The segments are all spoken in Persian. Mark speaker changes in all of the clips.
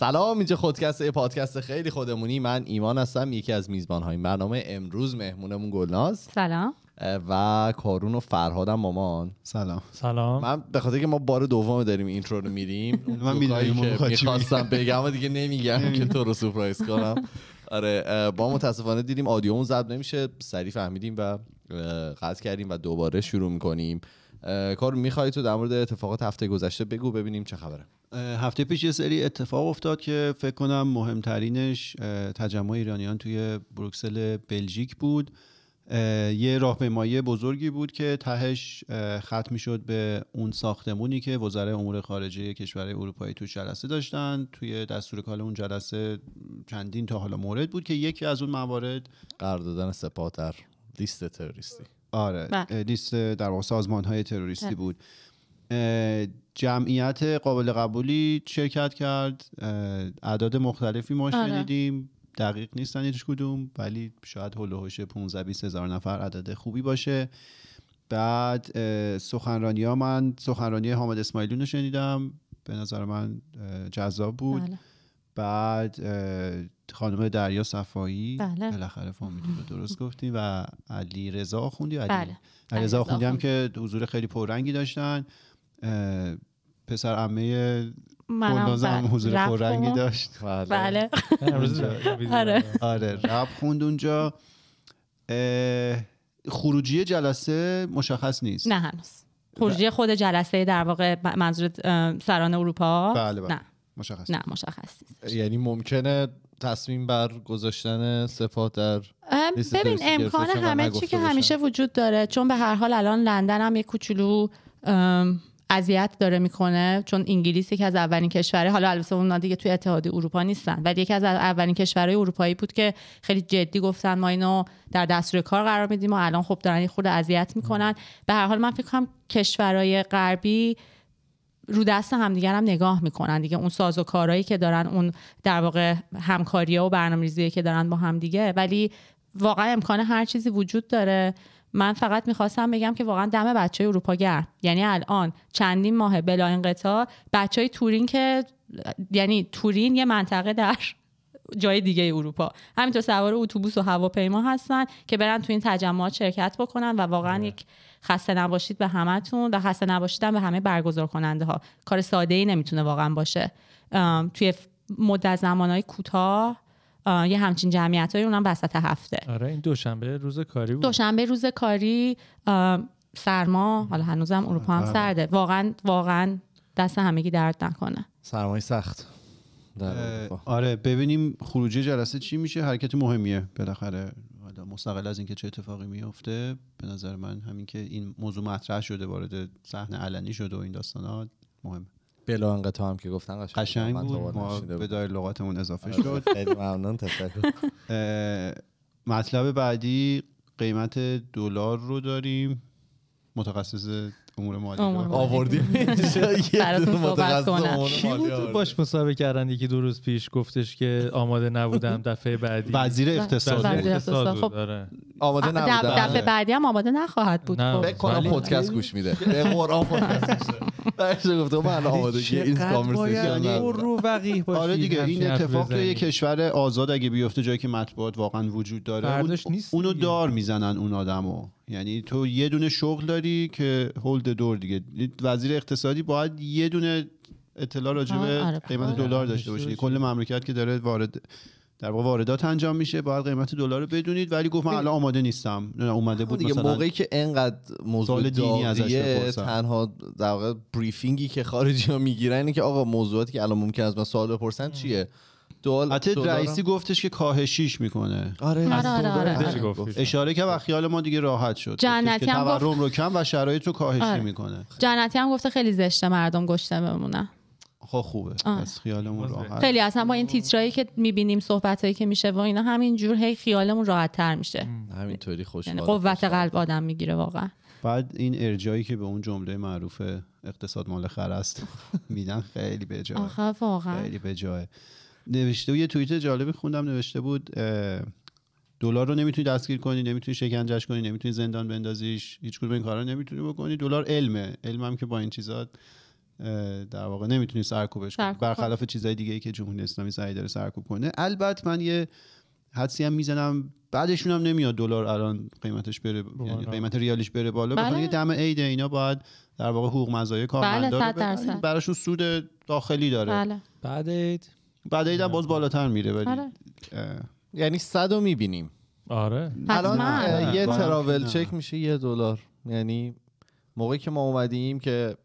Speaker 1: سلام اینجا خودکست یه پادکست خیلی خودمونی من ایمان هستم یکی از میزبان های برنامه امروز مهمونمون گلناز سلام و کارون و فرهادم مامان سلام سلام من به خاطر که ما بار دوم داریم اینترو رو میریم من میدونم میخواستم بگم و دیگه نمیگم که تو رو سورپرایز کنم آره با متاسفانه دیدیم اون ضبط نمیشه سریع فهمیدیم و قطع کردیم و دوباره شروع میکنیم کار میخوای تو در مورد اتفاقات هفته گذشته بگو ببینیم چه خبره
Speaker 2: هفته پیش یه سری اتفاق افتاد که فکر کنم مهمترینش تجمع ایرانیان توی بروکسل بلژیک بود یه راهپیمایی بزرگی بود که تهش ختم شد به اون ساختمونی که وزرای امور خارجه کشورهای اروپایی تو جلسه داشتن توی دستور کال اون جلسه چندین تا حالا مورد بود که یکی از اون موارد قرار دادن سپاه در لیست تروریستی آره بله. لیست در واقع سازمان های تروریستی بله. بود جمعیت قابل قبولی شرکت کرد اعداد مختلفی ما آره. شنیدیم دقیق نیستن هیچ کدوم ولی شاید هلوهوش 15 20 هزار نفر عدد خوبی باشه بعد سخنرانی ها من سخنرانی حامد اسماعیلون رو شنیدم به نظر من جذاب بود بله. بعد خانم دریا صفایی بله. بالاخره فامیلی رو درست گفتیم و علی رضا خوندی بله. علی رضا خوندیم که حضور خیلی پررنگی داشتن پسر عمه بله. حضور پررنگی داشت بله, بله. بله. آره آره رب خوند اونجا خروجی جلسه مشخص نیست
Speaker 3: نه هنوز خروجی خود جلسه در واقع منظور سران اروپا بله نه مشخص نیست
Speaker 1: یعنی ممکنه تصمیم بر گذاشتن سپاه در ببین امکان همه چی که همیشه
Speaker 3: وجود داره چون به هر حال الان لندن هم یه کوچولو اذیت داره میکنه چون انگلیس یکی از اولین کشورهای حالا البته اونا دیگه توی اتحادیه اروپا نیستن ولی یکی از اولین کشورهای اروپایی بود که خیلی جدی گفتن ما اینو در دستور کار قرار میدیم و الان خب دارن یه خورده اذیت میکنن به هر حال من فکر کنم کشورهای غربی رو دست همدیگر هم نگاه میکنن دیگه اون ساز و کارهایی که دارن اون در واقع همکاری و برنامه‌ریزی که دارن با همدیگه ولی واقعا امکان هر چیزی وجود داره من فقط میخواستم بگم که واقعا دم بچه اروپا گرم یعنی الان چندین ماه بلا انقطاع بچه های تورین که یعنی تورین یه منطقه در جای دیگه اروپا همینطور سوار اتوبوس و هواپیما هستن که برن تو این تجمعات شرکت بکنن و واقعا بله. یک خسته نباشید به همتون و خسته نباشید به همه برگزار کننده ها کار ساده ای نمیتونه واقعا باشه توی مدت زمانهای کوتاه یه همچین جمعیت های اونم وسط هفته آره این
Speaker 1: دوشنبه روز کاری بود
Speaker 3: دوشنبه روز کاری سرما حالا هنوزم اروپا هم بله. سرده واقعا واقعا دست همگی درد نکنه
Speaker 2: سرمای سخت آره ببینیم خروجی جلسه چی میشه حرکت مهمیه بالاخره مستقل از اینکه چه اتفاقی میفته به نظر من همین که این موضوع مطرح شده وارد صحنه علنی شده و این داستانات مهمه بلا انقطاع هم که گفتن قشنگ, بود ما به دای لغاتمون اضافه آره. شد خیلی ممنون تشکر مطلب بعدی قیمت دلار رو داریم متخصص امور مالی آوردی تو
Speaker 1: باش مصاحبه کردن یکی دو روز پیش گفتش که آماده نبودم دفعه بعدی وزیر اقتصاد خب، آره. آماده نبودم دفعه
Speaker 3: بعدی هم آماده نخواهد بود خب. فکر
Speaker 1: پودکست پادکست گوش
Speaker 2: میده به قرآن پودکست برشه گفته من که این کامرسیشن رو وقیح آره باشی. آره دیگه این اتفاق توی یه کشور آزاد اگه بیفته جایی که مطبوعات واقعا وجود داره اونو دار میزنن اون آدمو یعنی تو یه دونه شغل داری که هولد دور دیگه وزیر اقتصادی باید یه دونه اطلاع راجع آره، آره، قیمت آره، دلار داشته باشه کل مملکت که داره وارد در واقع واردات انجام میشه باید قیمت دلار رو بدونید ولی گفت من الان آماده نیستم اومده بود دیگه موقعی که انقدر موضوع دینی ازش
Speaker 1: تنها در واقع بریفینگی که خارجی ها میگیرن اینه که آقا موضوعاتی
Speaker 2: که الان ممکن از من سوال بپرسن چیه دول حتی آره، رئیسی گفتش که کاهشیش میکنه آره آره, آره،, آره. اشاره که و خیال ما دیگه راحت شد جنتی هم گفت رو کم و شرایط رو کاهشی میکنه
Speaker 3: جنتی هم گفته خیلی زشته مردم گشته بمونن
Speaker 2: خب خوبه خیالمون راحت خیلی
Speaker 3: اصلا با این تیترایی که میبینیم صحبتایی که میشه و اینا همینجور هی خیالمون راحت تر میشه
Speaker 1: همینطوری خوشحال
Speaker 2: یعنی قوت
Speaker 3: قلب آدم میگیره واقعا
Speaker 2: بعد این ارجایی که به اون جمله معروف اقتصاد مال خر است میدن خیلی به جای خیلی به نوشته و یه توییت جالبی خوندم نوشته بود دلار رو نمیتونی دستگیر کنی نمیتونی شکنجهش کنی نمیتونی زندان بندازیش هیچ کدوم این کارا نمیتونی بکنی دلار علمه علمم که با این چیزات در واقع نمیتونی سرکوبش کنی برخلاف چیزهای دیگه ای که جمهوری اسلامی سعی داره سرکوب کنه البته من یه حدسی هم میزنم بعدشون هم نمیاد دلار الان قیمتش بره یعنی قیمت ریالش بره بالا بله. یه دم عید اینا باید در واقع حقوق مزایای کارمندا بله براشون سود داخلی داره بله. بعد بعد ایدم باز بالاتر میره ولی آره. یعنی صد رو میبینیم آره الان یه تراول چک میشه یه دلار یعنی
Speaker 1: موقعی که ما اومدیم که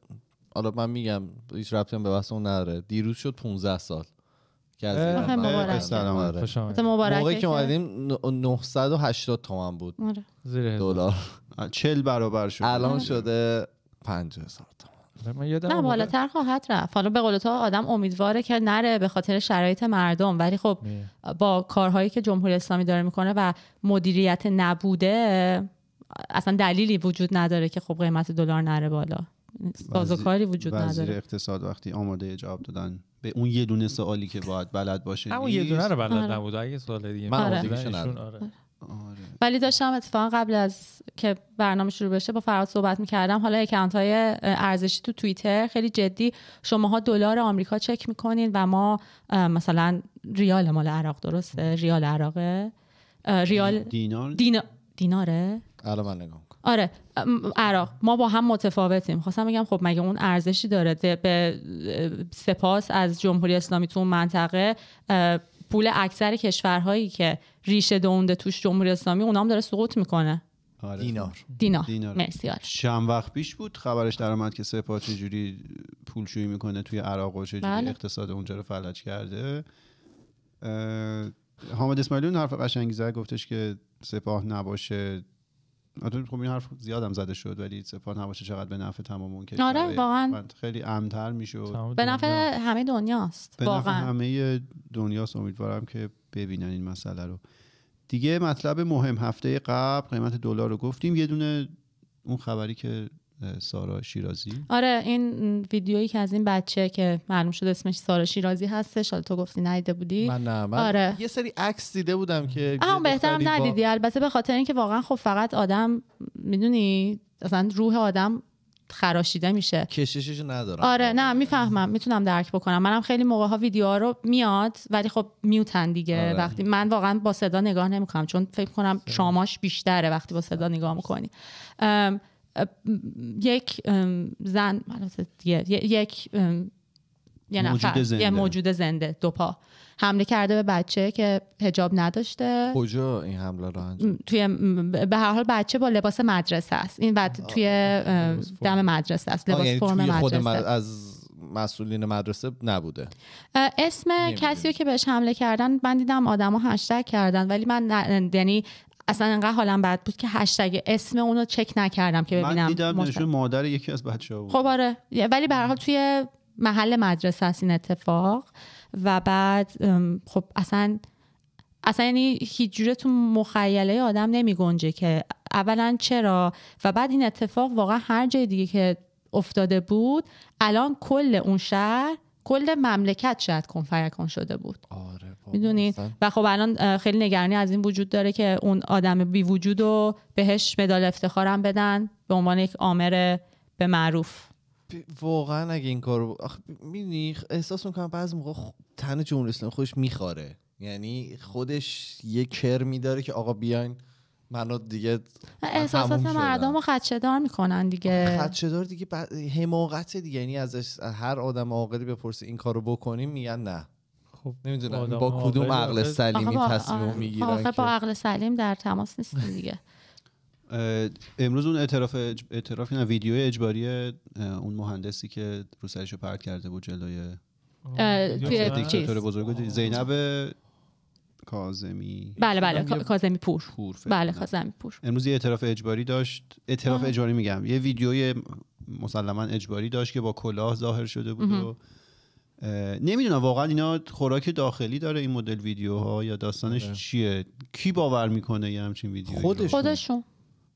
Speaker 1: حالا من میگم هیچ ربطی به بحث اون نداره دیروز شد 15 سال که از مبارک آره. آره. موقعی که اومدیم 980 تومن بود آره. دلار 40 برابر شد الان شده 5000 تومن آره، نه بالاتر
Speaker 3: خواهد رفت حالا به قول تو آدم امیدواره که نره به خاطر شرایط مردم ولی خب با کارهایی که جمهوری اسلامی داره میکنه و مدیریت نبوده اصلا دلیلی وجود نداره که خب قیمت دلار نره بالا سازوکاری وجود نداره وزیر
Speaker 2: اقتصاد وقتی آماده جواب دادن به اون یه دونه سوالی که باید بلد باشه اون یه دونه رو بلد آره. نبود اگه سوال دیگه من آره.
Speaker 3: آره. ولی داشتم اتفاقا قبل از که برنامه شروع بشه با فراد صحبت میکردم حالا اکانت های ارزشی تو توییتر خیلی جدی شماها دلار آمریکا چک میکنین و ما مثلا ریال مال عراق درسته ریال عراقه ریال دینار دینا... دیناره آره عراق ما با هم متفاوتیم خواستم بگم خب مگه اون ارزشی داره به سپاس از جمهوری اسلامی تو اون منطقه پول اکثر کشورهایی که ریشه دونده توش جمهوری اسلامی اونام هم داره سقوط میکنه
Speaker 1: آره. دینار
Speaker 3: دینار, دینار. مرسی آره.
Speaker 2: چند وقت پیش بود خبرش در آمد که سپاه چجوری پولشویی میکنه توی عراق و چجوری بله. اقتصاد اونجا رو فلج کرده حامد اسماعیلی حرف قشنگی گفتش که سپاه نباشه خب این حرف زیادم زده شد ولی سپان هواشه چقدر به نفع تمام اون آره واقعا خیلی امتر میشد به
Speaker 3: نفع همه دنیاست به نفع
Speaker 2: همه دنیاست امیدوارم که ببینن این مسئله رو دیگه مطلب مهم هفته قبل قیمت دلار رو گفتیم یه دونه اون خبری که سارا شیرازی
Speaker 3: آره این ویدیویی که از این بچه که معلوم شد اسمش سارا شیرازی هستش حالا تو گفتی ندیده بودی من نه من آره.
Speaker 2: یه سری عکس دیده بودم که
Speaker 1: اما بهترم ندیدی
Speaker 3: البته به خاطر اینکه واقعا خب فقط آدم میدونی اصلا روح آدم خراشیده میشه
Speaker 1: کششش ندارم آره
Speaker 3: نه میفهمم میتونم درک بکنم منم خیلی موقع ها ویدیوها رو میاد ولی خب میوتن دیگه آره. وقتی من واقعا با صدا نگاه نمیکنم چون فکر کنم شاماش بیشتره وقتی با صدا نگاه میکنی یک زن یک یه نفر زنده. یه موجود زنده دو پا حمله کرده به بچه که هجاب نداشته
Speaker 1: کجا این حمله رو انجام
Speaker 3: توی به هر حال بچه با لباس مدرسه است این بعد توی دم مدرسه است لباس یعنی فرم مدرسه از
Speaker 1: مسئولین مدرسه نبوده
Speaker 3: اسم کسی رو که بهش حمله کردن من دیدم آدما هشتگ کردن ولی من یعنی اصلا انقدر حالم بد بود که هشتگ اسم اونو چک نکردم که ببینم من دیدم
Speaker 2: مادر یکی از بچه بود خب
Speaker 3: آره ولی به حال توی محل مدرسه هست این اتفاق و بعد خب اصلا اصلا یعنی هیچ جوره تو مخیله آدم نمی گنجه که اولا چرا و بعد این اتفاق واقعا هر جای دیگه که افتاده بود الان کل اون شهر کل مملکت شاید کنفرکن شده بود آره خب، میدونید و خب الان خیلی نگرانی از این وجود داره که اون آدم بی وجود بهش مدال افتخارم بدن به عنوان یک آمر به معروف
Speaker 1: واقعا اگه این کارو آخ... میدونی احساس میکنم بعضی موقع خ... تن جمهوری اسلامی خودش میخاره یعنی خودش یه کر داره که آقا بیاین منو دیگه احساسات مردم
Speaker 3: رو خدشدار میکنن دیگه
Speaker 1: خدشدار دیگه حماقت دیگه یعنی ازش هر آدم عاقلی بپرسه این کارو
Speaker 2: بکنیم میگن نه خب نمیدونم با, کدوم عقل سلیم تصمیم میگیرن آخه با
Speaker 3: عقل سلیم در تماس نیست دیگه
Speaker 2: امروز اون اعتراف اعتراف نه ویدیو اجباری اون مهندسی که رو پارت کرده بود جلوی دیکتاتور بزرگ زینب کاظمی بله بله کاظمی پور, بله کاظمی پور امروز یه اعتراف اجباری داشت اعتراف اجباری میگم یه ویدیوی مسلما اجباری داشت که با کلاه ظاهر شده بود و نمیدونم واقعا اینا خوراک داخلی داره این مدل ویدیوها یا داستانش آره. چیه کی باور میکنه یه همچین ویدیو خودشون خودشون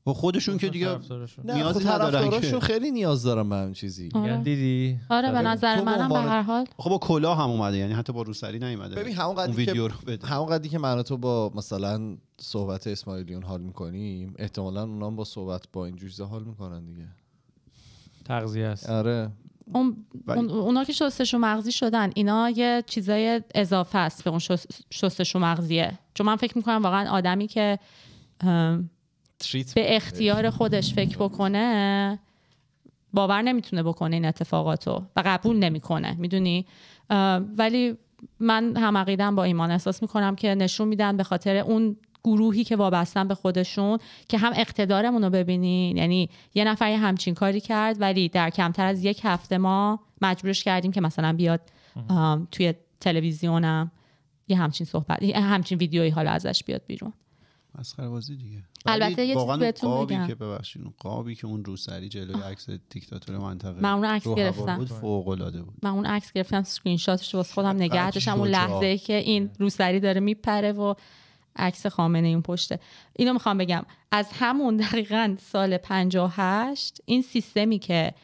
Speaker 2: و خب خودشون که دیگه
Speaker 3: نیاز خب ندارن
Speaker 2: که خیلی نیاز دارم به همین چیزی آره. یعنی دیدی آره به آره. نظر منم به هر حال خب با
Speaker 1: کلا هم اومده یعنی حتی با روسری نیومده ببین همون قدی ویدیو رو بده همون قدی که من تو با مثلا صحبت اسماعیلیون حال میکنیم احتمالا اونام با صحبت با این حال میکنن دیگه تغذیه است آره
Speaker 3: اون, اونا که شستشو مغزی شدن اینا یه چیزای اضافه است به اون شستشو مغزیه چون من فکر میکنم واقعا آدمی که به اختیار خودش فکر بکنه باور نمیتونه بکنه این اتفاقاتو و قبول نمیکنه میدونی ولی من هم با ایمان احساس میکنم که نشون میدن به خاطر اون گروهی که وابستن به خودشون که هم اقتدارمون رو ببینین یعنی یه نفر یه همچین کاری کرد ولی در کمتر از یک هفته ما مجبورش کردیم که مثلا بیاد توی تلویزیونم یه همچین صحبت یه همچین ویدیویی حالا ازش بیاد بیرون
Speaker 2: مسخره بازی دیگه البته یه چیز بهتون بگم. که ببخشید قابی که اون روسری جلوی عکس دیکتاتور منطقه من اون عکس گرفتم بود فوق العاده بود
Speaker 3: من اون عکس گرفتم اسکرین شاتش واسه خودم نگه داشتم اون لحظه که این آره. روسری داره میپره و عکس خامنه این پشته اینو میخوام بگم از همون دقیقا سال 58 این سیستمی که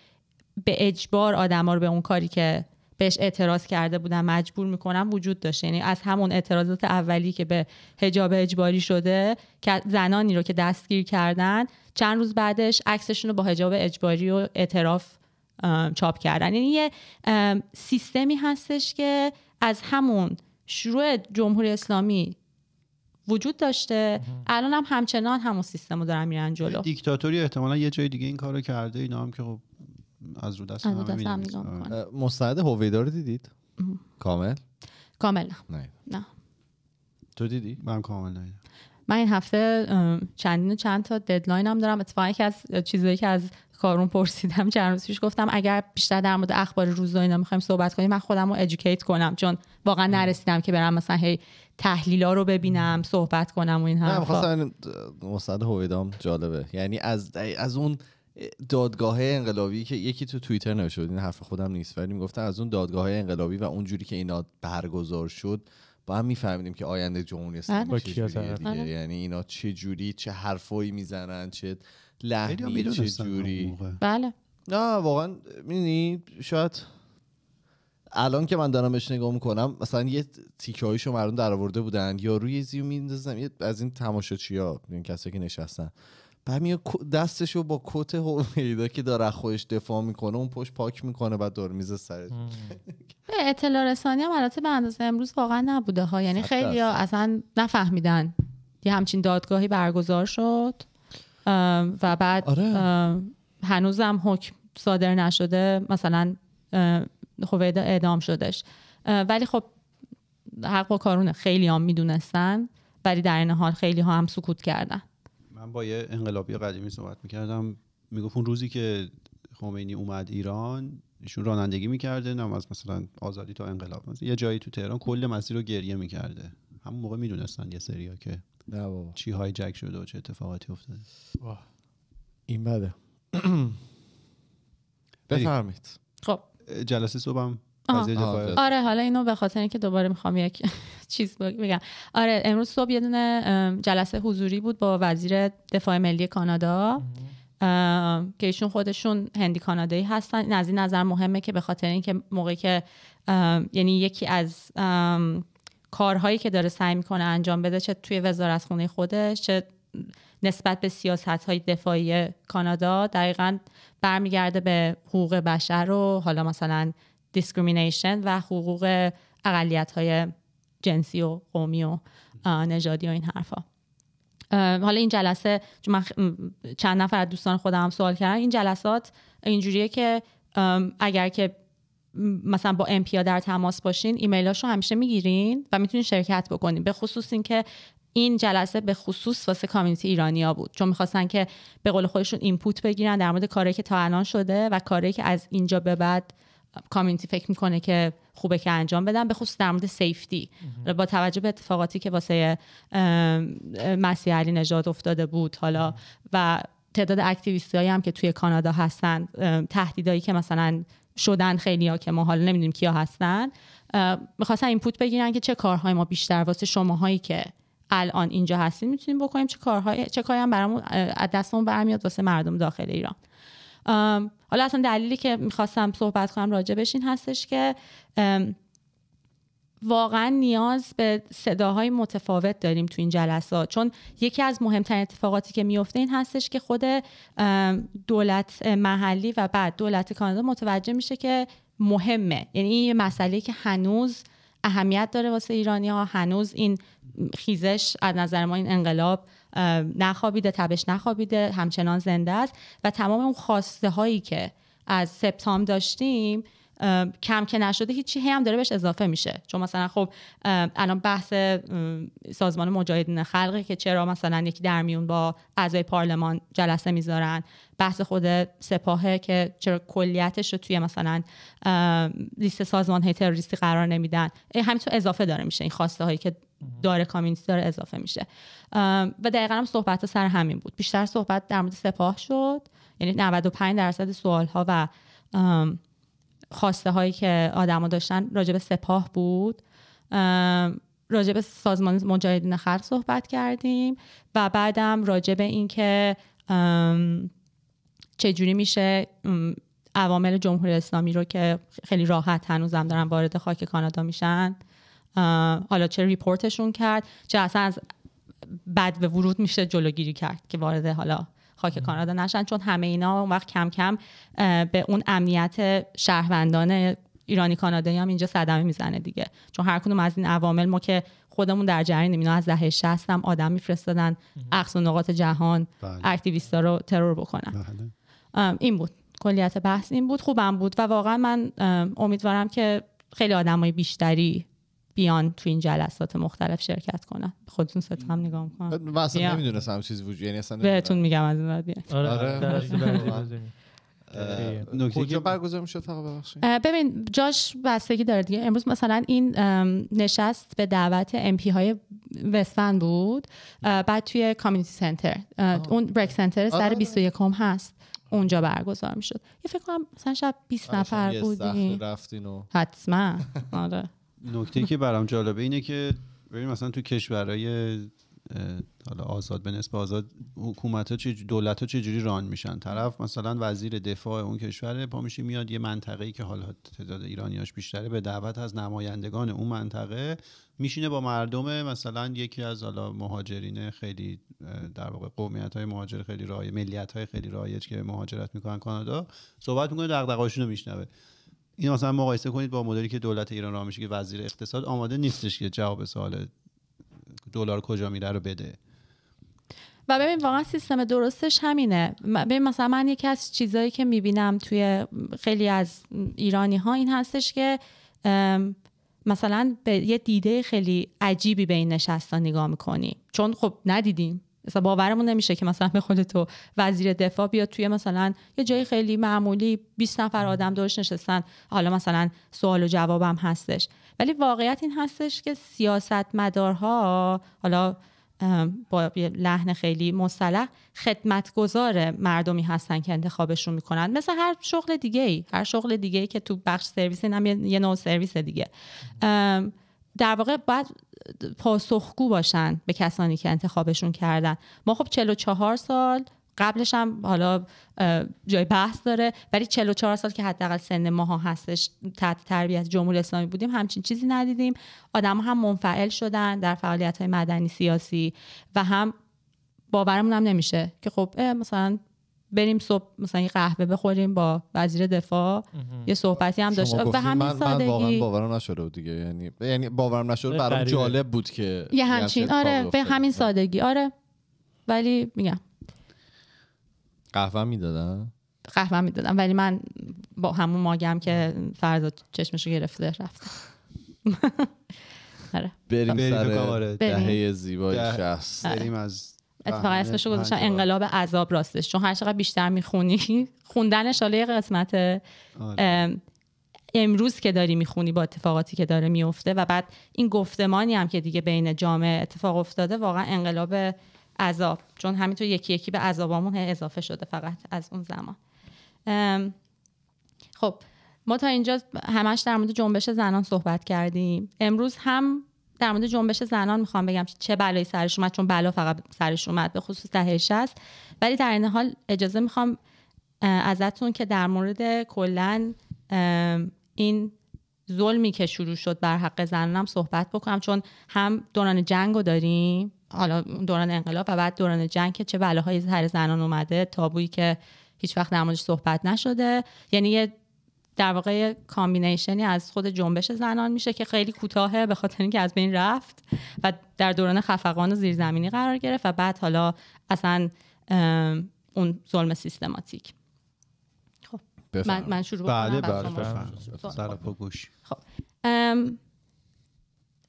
Speaker 3: به اجبار آدما رو به اون کاری که بهش اعتراض کرده بودن مجبور میکنن وجود داشته یعنی از همون اعتراضات اولی که به حجاب اجباری شده که زنانی رو که دستگیر کردن چند روز بعدش عکسشون رو با حجاب اجباری و اعتراف چاپ کردن یعنی یه سیستمی هستش که از همون شروع جمهوری اسلامی وجود داشته الان هم همچنان همون سیستم رو دارن میرن جلو یعنی
Speaker 2: دیکتاتوری احتمالا یه جای دیگه این کارو کرده اینا هم که خب از رو دست, از رو آره.
Speaker 1: مستعد هویدا رو دیدید کامل
Speaker 3: کامل نه نه
Speaker 1: تو دیدی من کامل نه
Speaker 3: من این هفته چندین چند تا ددلاین هم دارم اتفاقی که از چیزایی که از کارون پرسیدم چند روز پیش گفتم اگر بیشتر در مورد اخبار روز اینا میخوایم صحبت کنیم من خودم رو ادوکییت کنم چون واقعا نرسیدم که برم مثلا هی تحلیلا رو ببینم صحبت کنم و این هم
Speaker 1: خواستم هویدام جالبه یعنی از از اون دادگاه انقلابی که یکی تو توییتر نوشته این حرف خودم نیست ولی میگفتن از اون دادگاه انقلابی و اونجوری که اینا برگزار شد با هم میفهمیدیم که آینده جمهوری اسلامی بله. آره. یعنی اینا چه جوری چه حرفایی میزنن چه لحنی چه جوری بله نه واقعا میدونی شاید الان که من دارم بهش نگاه میکنم مثلا یه تیکه هایشو مردم در آورده بودن یا روی زیو میندازم از این تماشاچی ها این یعنی کسایی که نشستن بعد میاد دستشو با کت هومیدا که داره خودش دفاع میکنه اون پشت پاک میکنه بعد دور میز سر.
Speaker 3: به اطلاع رسانی هم البته به اندازه امروز واقعا نبوده ها یعنی خیلی ها اصلا نفهمیدن یه همچین دادگاهی برگزار شد و بعد آره. هنوزم حکم صادر نشده مثلا خب اعدام شدش ولی خب حق با کارونه خیلی هم میدونستن ولی در این حال خیلی ها هم سکوت کردن
Speaker 2: من با یه انقلابی قدیمی صحبت میکردم میگفت اون روزی که خمینی اومد ایران ایشون رانندگی میکرده نم از مثلا آزادی تا انقلاب یه جایی تو تهران کل مسیر رو گریه میکرده همون موقع میدونستن یه سریا که چی های جک شده و چه اتفاقاتی افتاده این بده بفرمید خب جلسه صبحم
Speaker 3: آره حالا اینو به خاطر اینکه دوباره میخوام یک چیز بگم آره امروز صبح یه دونه جلسه حضوری بود با وزیر دفاع ملی کانادا که ایشون خودشون هندی کانادایی هستن این از این نظر مهمه که به خاطر اینکه موقعی که یعنی یکی از کارهایی که داره سعی میکنه انجام بده چه توی وزارت خونه خودش چه نسبت به سیاست های دفاعی کانادا دقیقا برمیگرده به حقوق بشر و حالا مثلا دیسکریمینیشن و حقوق اقلیت های جنسی و قومی و نژادی و این حرفا حالا این جلسه چند نفر از دوستان خودم هم سوال کردن این جلسات اینجوریه که اگر که مثلا با امپیا در تماس باشین رو همیشه میگیرین و میتونین شرکت بکنین به خصوص اینکه این جلسه به خصوص واسه کامیونیتی ایرانیا بود چون میخواستن که به قول خودشون اینپوت بگیرن در مورد کاری که تا الان شده و کاری که از اینجا به بعد کامیونیتی فکر میکنه که خوبه که انجام بدن به خصوص در مورد سیفتی با توجه به اتفاقاتی که واسه مسیح علی نجات افتاده بود حالا و تعداد اکتیویست هم که توی کانادا هستن تهدیدایی که مثلا شدن خیلی ها که ما حالا نمیدونیم کیا هستن میخواستن اینپوت بگیرن که چه کارهای ما بیشتر واسه شماهایی که الان اینجا هستیم میتونیم بکنیم چه کارهای چه کاری هم برامون از دستمون برمیاد واسه مردم داخل ایران حالا اصلا دلیلی که میخواستم صحبت کنم راجع بشین این هستش که واقعا نیاز به صداهای متفاوت داریم تو این جلسات چون یکی از مهمترین اتفاقاتی که میفته این هستش که خود دولت محلی و بعد دولت کانادا متوجه میشه که مهمه یعنی یه مسئله که هنوز اهمیت داره واسه ایرانی ها هنوز این خیزش از نظر ما این انقلاب نخوابیده تبش نخوابیده همچنان زنده است و تمام اون خواسته هایی که از سپتام داشتیم کم که نشده هیچی هم داره بهش اضافه میشه چون مثلا خب الان بحث سازمان مجاهدین خلقه که چرا مثلا یکی در میون با اعضای پارلمان جلسه میذارن بحث خود سپاهه که چرا کلیتش رو توی مثلا لیست سازمان های تروریستی قرار نمیدن همینطور اضافه داره میشه این خواسته هایی که داره کامیونیتی داره اضافه میشه و دقیقا هم صحبت سر همین بود بیشتر صحبت در مورد سپاه شد یعنی 95 درصد سوال ها و خواسته هایی که آدما داشتن راجع به سپاه بود راجع به سازمان مجاهدین خلق صحبت کردیم و بعدم راجع به اینکه چجوری میشه عوامل جمهوری اسلامی رو که خیلی راحت هنوزم دارن وارد خاک کانادا میشن حالا چه ریپورتشون کرد چه اصلا از بد به ورود میشه جلوگیری کرد که وارد حالا خاک کانادا نشن چون همه اینا اون وقت کم کم به اون امنیت شهروندان ایرانی کانادایی هم اینجا صدمه میزنه دیگه چون هر کدوم از این عوامل ما که خودمون در جریان اینا از دهه 60 هم آدم میفرستادن عکس و نقاط جهان بله. اکتیویستا رو ترور بکنن بله. این بود کلیت بحث این بود خوبم بود و واقعا من امیدوارم که خیلی آدمای بیشتری بیان تو این جلسات مختلف شرکت کنن خودتون ست هم نگاه میکنن من اصلا نمیدونستم
Speaker 1: چیز وجود یعنی اصلا بهتون
Speaker 3: میگم از این بعد آره, آره،, آره.
Speaker 1: آره. کجا برگزار ببین
Speaker 3: جاش بستگی داره دیگه امروز مثلا این نشست به دعوت ام پی های وستفن بود بعد توی کامیونیتی سنتر اون برک سنتر سر 21 هم هست اونجا برگزار میشد یه فکر کنم مثلا شب 20 نفر بودی حتما آره
Speaker 2: نکته که برام جالبه اینه که ببین مثلا تو کشورهای حالا آزاد به نسبت آزاد حکومت ها چه دولت ها چه جوری ران میشن طرف مثلا وزیر دفاع اون کشور پا میشه میاد یه منطقه ای که حالا تعداد ایرانیاش بیشتره به دعوت از نمایندگان اون منطقه میشینه با مردم مثلا یکی از حالا مهاجرین خیلی در واقع قومیت های مهاجر خیلی رایج ملیت های خیلی رایج که مهاجرت میکنن کانادا صحبت میکنه دغدغه‌اشون رو میشنوه این مثلا مقایسه کنید با مدلی که دولت ایران راه میشه که وزیر اقتصاد آماده نیستش که جواب سوال دلار کجا میره رو بده
Speaker 3: و ببین واقعا سیستم درستش همینه ببین مثلا من یکی از چیزهایی که میبینم توی خیلی از ایرانی ها این هستش که مثلا به یه دیده خیلی عجیبی به این نشستا نگاه میکنی چون خب ندیدیم مثلا باورمون نمیشه که مثلا به خود تو وزیر دفاع بیاد توی مثلا یه جای خیلی معمولی 20 نفر آدم داشت نشستن حالا مثلا سوال و جوابم هستش ولی واقعیت این هستش که سیاست مدارها حالا با یه لحن خیلی مصطلح خدمتگزار مردمی هستن که انتخابشون میکنن مثل هر شغل دیگه ای هر شغل دیگه ای که تو بخش سرویس هم یه نوع سرویس دیگه در واقع باید پاسخگو باشن به کسانی که انتخابشون کردن ما خب 44 سال قبلش هم حالا جای بحث داره ولی 44 سال که حداقل سن ماها هستش تحت تربیت جمهوری اسلامی بودیم همچین چیزی ندیدیم آدم هم منفعل شدن در فعالیت های مدنی سیاسی و هم باورمون هم نمیشه که خب مثلا بریم صبح مثلا یه قهوه بخوریم با وزیر دفاع یه صحبتی هم داشت و همین سادگی من واقعا
Speaker 1: باورم نشده بود دیگه یعنی یعنی باورم نشده برام جالب بود که یه همچین آره به همین
Speaker 3: سادگی آره ولی میگم
Speaker 1: قهوه میدادن
Speaker 3: قهوه میدادن ولی من با همون ماگم که فردا چشمشو گرفته رفت آره.
Speaker 2: بریم سر آره. دهه زیبای شخص بریم از اتفاقا اسمش رو انقلاب
Speaker 3: عذاب راستش چون هر چقدر بیشتر میخونی خوندنش حالا یه قسمت آره. امروز که داری میخونی با اتفاقاتی که داره میفته و بعد این گفتمانی هم که دیگه بین جامعه اتفاق افتاده واقعا انقلاب عذاب چون همینطور یکی یکی به عذابامون اضافه شده فقط از اون زمان خب ما تا اینجا همش در مورد جنبش زنان صحبت کردیم امروز هم در مورد جنبش زنان میخوام بگم چه بلایی سرش اومد چون بلا فقط سرش اومد به خصوص دهه 60 ولی در این حال اجازه میخوام ازتون که در مورد کلا این ظلمی که شروع شد بر حق زنانم صحبت بکنم چون هم دوران جنگ رو داریم حالا دوران انقلاب و بعد دوران جنگ که چه بلاهایی سر زنان اومده تابویی که هیچ وقت در موردش صحبت نشده یعنی یه در واقع کامبینیشنی از خود جنبش زنان میشه که خیلی کوتاهه به خاطر اینکه از بین رفت و در دوران خفقان و زیرزمینی قرار گرفت و بعد حالا اصلا اون ظلم سیستماتیک خب من, من شروع بله بله خب. گوش خب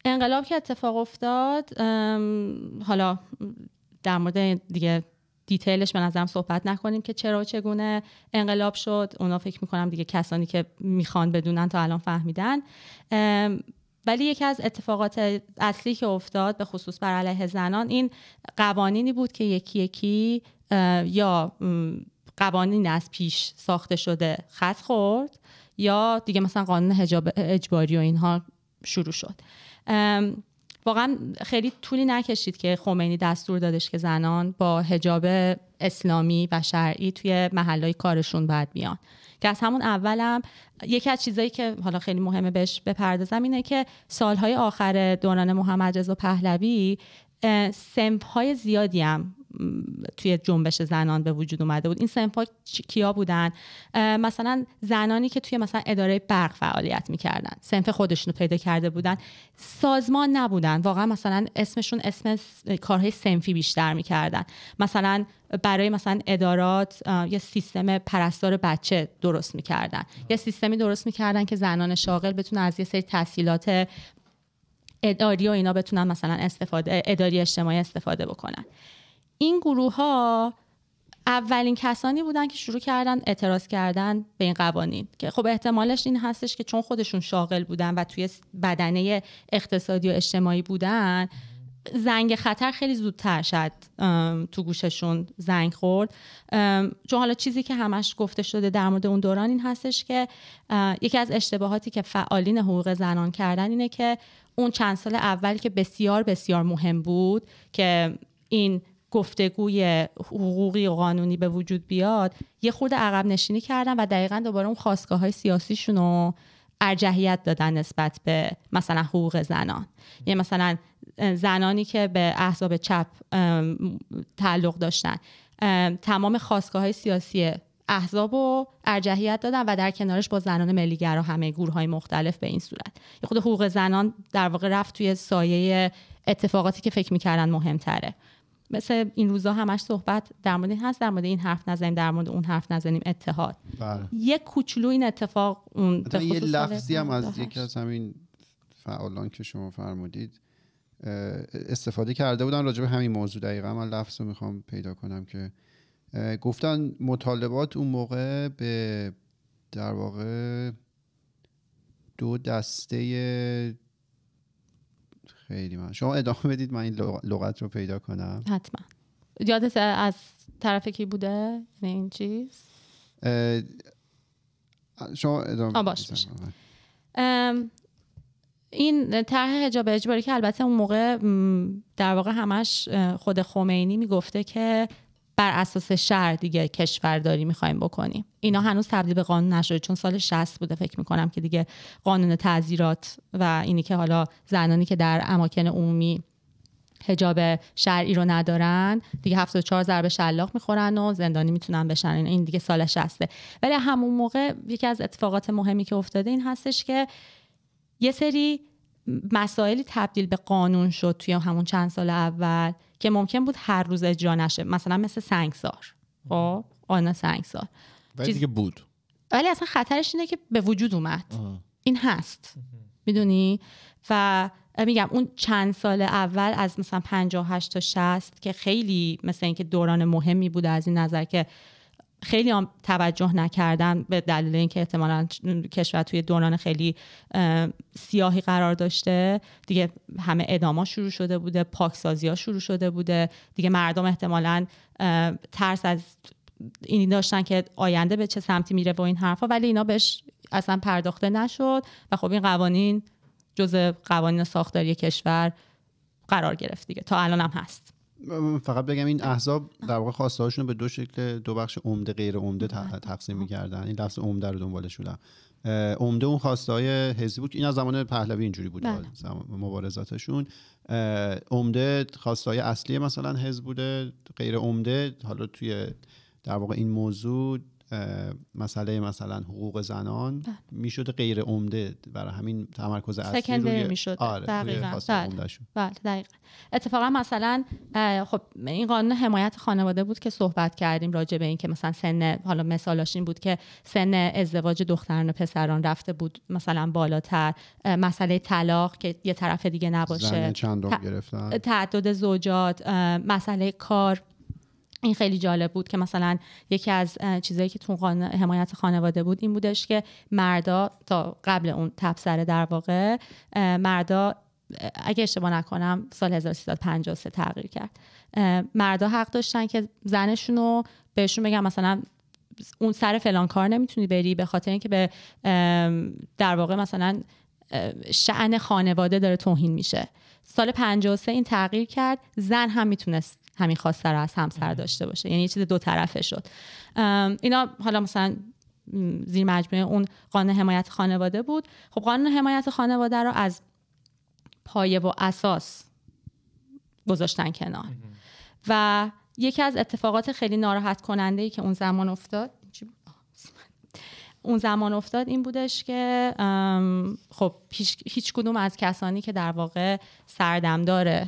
Speaker 3: انقلاب که اتفاق افتاد حالا در مورد دیگه دیتیلش به نظرم صحبت نکنیم که چرا و چگونه انقلاب شد اونا فکر میکنم دیگه کسانی که میخوان بدونن تا الان فهمیدن ولی یکی از اتفاقات اصلی که افتاد به خصوص بر علیه زنان این قوانینی بود که یکی یکی یا قوانین از پیش ساخته شده خط خورد یا دیگه مثلا قانون حجاب اجباری و اینها شروع شد واقعا خیلی طولی نکشید که خمینی دستور دادش که زنان با حجاب اسلامی و شرعی توی محلهای کارشون باید بیان که از همون اولم یکی از چیزایی که حالا خیلی مهمه بهش بپردازم اینه که سالهای آخر دوران محمد رضا پهلوی های زیادی هم توی جنبش زنان به وجود اومده بود این سنفا کیا بودن مثلا زنانی که توی مثلا اداره برق فعالیت میکردن سنف خودشون رو پیدا کرده بودن سازمان نبودن واقعا مثلا اسمشون اسم کارهای سنفی بیشتر میکردن مثلا برای مثلا ادارات یه سیستم پرستار بچه درست میکردن یه سیستمی درست میکردن که زنان شاغل بتونن از یه سری تحصیلات اداری و اینا بتونن مثلا استفاده اداری اجتماعی استفاده بکنن این گروه ها اولین کسانی بودن که شروع کردن اعتراض کردن به این قوانین که خب احتمالش این هستش که چون خودشون شاغل بودن و توی بدنه اقتصادی و اجتماعی بودن زنگ خطر خیلی زودتر شد تو گوششون زنگ خورد چون حالا چیزی که همش گفته شده در مورد اون دوران این هستش که یکی از اشتباهاتی که فعالین حقوق زنان کردن اینه که اون چند سال اول که بسیار بسیار مهم بود که این گفتگوی حقوقی و قانونی به وجود بیاد یه خود عقب نشینی کردن و دقیقا دوباره اون خواستگاه های سیاسیشون رو ارجحیت دادن نسبت به مثلا حقوق زنان یه یعنی مثلا زنانی که به احزاب چپ تعلق داشتن تمام خواستگاه های سیاسی احزاب و ارجحیت دادن و در کنارش با زنان و همه گروه های مختلف به این صورت خود حقوق زنان در واقع رفت توی سایه اتفاقاتی که فکر میکردن مهمتره مثل این روزا همش صحبت در مورد این هست در مورد این حرف نزنیم در مورد اون حرف نزنیم اتحاد یک بله. یه کوچولو این اتفاق اون یه لفظی هم از یکی
Speaker 2: از همین فعالان که شما فرمودید استفاده کرده بودن راجع به همین موضوع دقیقا من لفظ رو میخوام پیدا کنم که گفتن مطالبات اون موقع به در واقع دو دسته خیلی من شما ادامه بدید من این لغت رو پیدا کنم
Speaker 3: حتما یادت از طرف کی بوده یعنی این چیز
Speaker 2: شما ادامه باش
Speaker 3: این طرح حجاب اجباری که البته اون موقع در واقع همش خود خمینی میگفته که بر اساس شهر دیگه کشورداری میخوایم بکنیم اینا هنوز تبدیل به قانون نشده چون سال 60 بوده فکر میکنم که دیگه قانون تعذیرات و اینی که حالا زنانی که در اماکن عمومی حجاب شرعی رو ندارن دیگه 74 ضرب شلاق میخورن و زندانی میتونن بشن این دیگه سال 60 ولی همون موقع یکی از اتفاقات مهمی که افتاده این هستش که یه سری مسائلی تبدیل به قانون شد توی همون چند سال اول که ممکن بود هر روز اجرا نشه مثلا مثل سنگسار خب آنا سنگسار ولی دیگه بود ولی اصلا خطرش اینه که به وجود اومد این هست میدونی و میگم اون چند سال اول از مثلا 58 تا 60 که خیلی مثل اینکه دوران مهمی بود از این نظر که خیلی هم توجه نکردن به دلیل اینکه احتمالا کشور توی دوران خیلی سیاهی قرار داشته دیگه همه ادامه شروع شده بوده پاکسازی ها شروع شده بوده دیگه مردم احتمالا ترس از این داشتن که آینده به چه سمتی میره با این حرفا ولی اینا بهش اصلا پرداخته نشد و خب این قوانین جز قوانین ساختاری کشور قرار گرفت دیگه تا الان هم هست
Speaker 2: فقط بگم این احزاب در واقع خواسته هاشون رو به دو شکل دو بخش عمده غیر عمده بله. تقسیم میکردن این لفظ عمده رو دنبالش بودم عمده اون خواسته های حزبی بود این از زمان پهلوی اینجوری بود بله. مبارزاتشون عمده خواسته های اصلی مثلا حزب بوده غیر عمده حالا توی در واقع این موضوع مسئله مثلا حقوق زنان بله. میشد غیر عمده برای همین تمرکز اصلی میشد آره بله,
Speaker 3: بله، اتفاقا مثلا خب این قانون حمایت خانواده بود که صحبت کردیم راجع به این که مثلا سن حالا مثالاش این بود که سن ازدواج دختران و پسران رفته بود مثلا بالاتر مسئله طلاق که یه طرف دیگه نباشه زن تعدد زوجات مسئله کار این خیلی جالب بود که مثلا یکی از چیزهایی که تو حمایت خانواده بود این بودش که مردا تا قبل اون تبصره در واقع مردا اگه اشتباه نکنم سال 1353 تغییر کرد مردا حق داشتن که زنشون رو بهشون بگم مثلا اون سر فلان کار نمیتونی بری به خاطر اینکه به در واقع مثلا شعن خانواده داره توهین میشه سال 53 این تغییر کرد زن هم میتونست همین رو از همسر داشته باشه یعنی یه چیز دو طرفه شد اینا حالا مثلا زیر مجموعه اون قانون حمایت خانواده بود خب قانون حمایت خانواده رو از پایه و اساس گذاشتن کنار و یکی از اتفاقات خیلی ناراحت کننده ای که اون زمان افتاد اون زمان افتاد این بودش که خب هیچ, کدوم از کسانی که در واقع سردمدار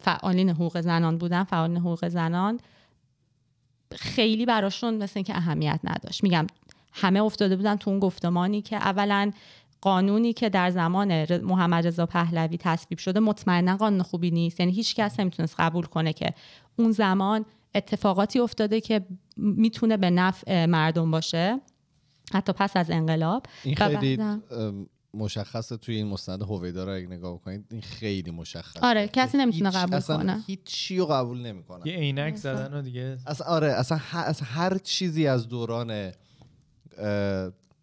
Speaker 3: فعالین حقوق زنان بودن فعالین حقوق زنان خیلی براشون مثل اینکه اهمیت نداشت میگم همه افتاده بودن تو اون گفتمانی که اولا قانونی که در زمان محمد رضا پهلوی تصویب شده مطمئنا قانون خوبی نیست یعنی هیچ کس نمیتونست قبول کنه که اون زمان اتفاقاتی افتاده که میتونه به نفع مردم باشه حتی پس از انقلاب این خیلی
Speaker 1: مشخصه توی این مستند هویدا رو اگه نگاه بکنید این خیلی مشخصه آره کسی یعنی نمیتونه قبول کنه هیچی رو قبول نمیکنه یه عینک زدن و دیگه اصلا آره اصلا, هر چیزی از دوران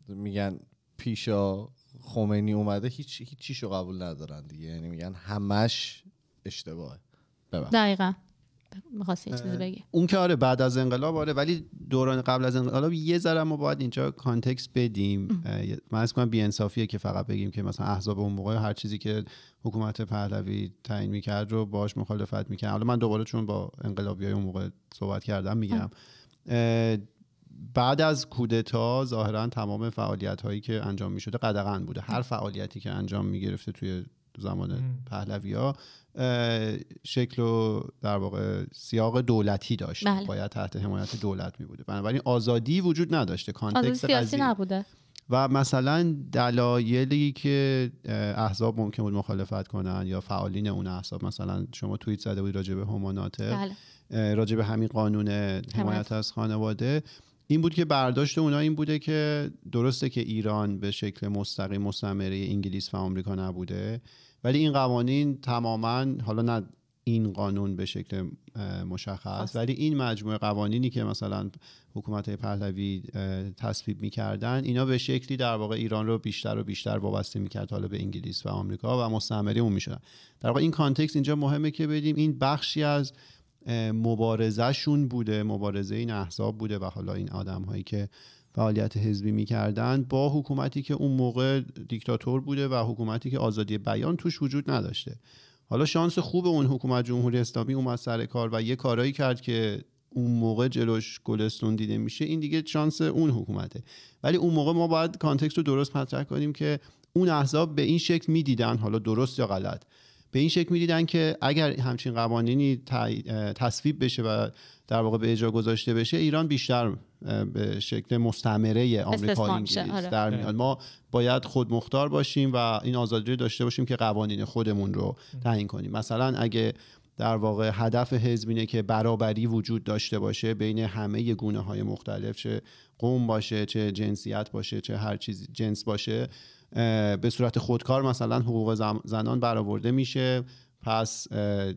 Speaker 1: میگن پیشا خمینی اومده هیچ هیچیشو
Speaker 2: قبول ندارن دیگه یعنی میگن همش اشتباهه ببن.
Speaker 3: دقیقا هیچ چیزی بگی
Speaker 2: اون که آره بعد از انقلاب آره ولی دوران قبل از انقلاب یه ذره ما باید اینجا کانتکست بدیم من از کنم بیانصافیه که فقط بگیم که مثلا احزاب اون موقع هر چیزی که حکومت پهلوی تعیین میکرد رو باش مخالفت میکرد حالا من دوباره چون با انقلابی های اون موقع صحبت کردم میگم بعد از کودتا ظاهرا تمام فعالیت هایی که انجام میشده قدقن بوده هر فعالیتی که انجام میگرفته توی زمان پهلوی ها شکل و در واقع سیاق دولتی داشت بله. باید تحت حمایت دولت می بوده بنابراین آزادی وجود نداشته کانتکست سیاسی نبوده و مثلا دلایلی که احزاب ممکن بود مخالفت کنن یا فعالین اون احزاب مثلا شما توییت زده بودی راجع به هماناته بله. راجع به همین قانون حمایت از خانواده این بود که برداشت اونا این بوده که درسته که ایران به شکل مستقیم مستمره انگلیس و آمریکا نبوده ولی این قوانین تماما حالا نه این قانون به شکل مشخص ولی این مجموعه قوانینی که مثلا حکومت پهلوی تصویب میکردن اینا به شکلی در واقع ایران رو بیشتر و بیشتر وابسته میکرد حالا به انگلیس و آمریکا و مستعمره اون میشدن در واقع این کانتکست اینجا مهمه که بدیم این بخشی از مبارزهشون بوده مبارزه این احزاب بوده و حالا این آدم هایی که فعالیت حزبی میکردن با حکومتی که اون موقع دیکتاتور بوده و حکومتی که آزادی بیان توش وجود نداشته حالا شانس خوب اون حکومت جمهوری اسلامی اومد سر کار و یه کارایی کرد که اون موقع جلوش گلستون دیده میشه این دیگه شانس اون حکومته ولی اون موقع ما باید کانتکست رو درست مطرح کنیم که اون احزاب به این شکل میدیدن حالا درست یا غلط به این شکل میدیدن که اگر همچین قوانینی تصویب بشه و در واقع به اجرا گذاشته بشه ایران بیشتر به شکل مستمره آمریکایی آره. در میاد آره. ما باید خود مختار باشیم و این آزادی رو داشته باشیم که قوانین خودمون رو تعیین کنیم مثلا اگه در واقع هدف حزب اینه که برابری وجود داشته باشه بین همه گونه های مختلف چه قوم باشه چه جنسیت باشه چه هر چیز جنس باشه به صورت خودکار مثلا حقوق زنان برآورده میشه پس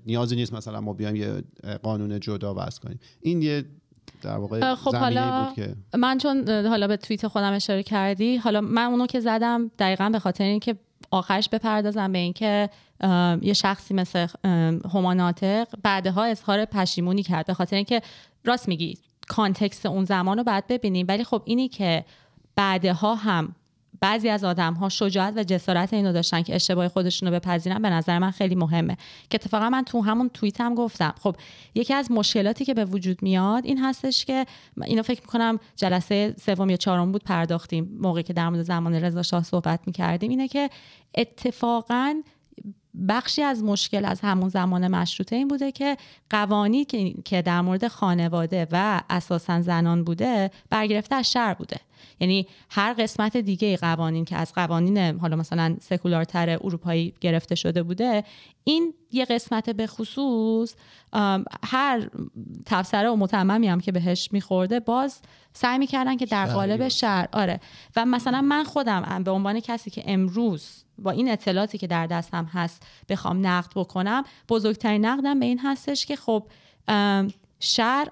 Speaker 2: نیازی نیست مثلا ما بیایم یه قانون جدا وضع کنیم این یه در واقع خب بود که
Speaker 3: من چون حالا به توییت خودم اشاره کردی حالا من اونو که زدم دقیقا به خاطر اینکه آخرش بپردازم به اینکه یه شخصی مثل هماناتق بعدها اظهار پشیمونی کرد به خاطر اینکه راست میگی کانتکست اون زمان رو باید ببینیم ولی خب اینی که بعدها هم بعضی از آدم ها شجاعت و جسارت اینو داشتن که اشتباه خودشون رو بپذیرن به نظر من خیلی مهمه که اتفاقا من تو همون توییت هم گفتم خب یکی از مشکلاتی که به وجود میاد این هستش که اینو فکر میکنم جلسه سوم یا چهارم بود پرداختیم موقعی که در مورد زمان رضا شاه صحبت میکردیم اینه که اتفاقا بخشی از مشکل از همون زمان مشروطه این بوده که قوانی که در مورد خانواده و اساسا زنان بوده برگرفته از شهر بوده یعنی هر قسمت دیگه قوانین که از قوانین حالا مثلا سکولارتر اروپایی گرفته شده بوده این یه قسمت به خصوص هر تفسیر و متممی هم که بهش میخورده باز سعی میکردن که در قالب شهر آره و مثلا من خودم به عنوان کسی که امروز با این اطلاعاتی که در دستم هست بخوام نقد بکنم بزرگترین نقدم به این هستش که خب شرع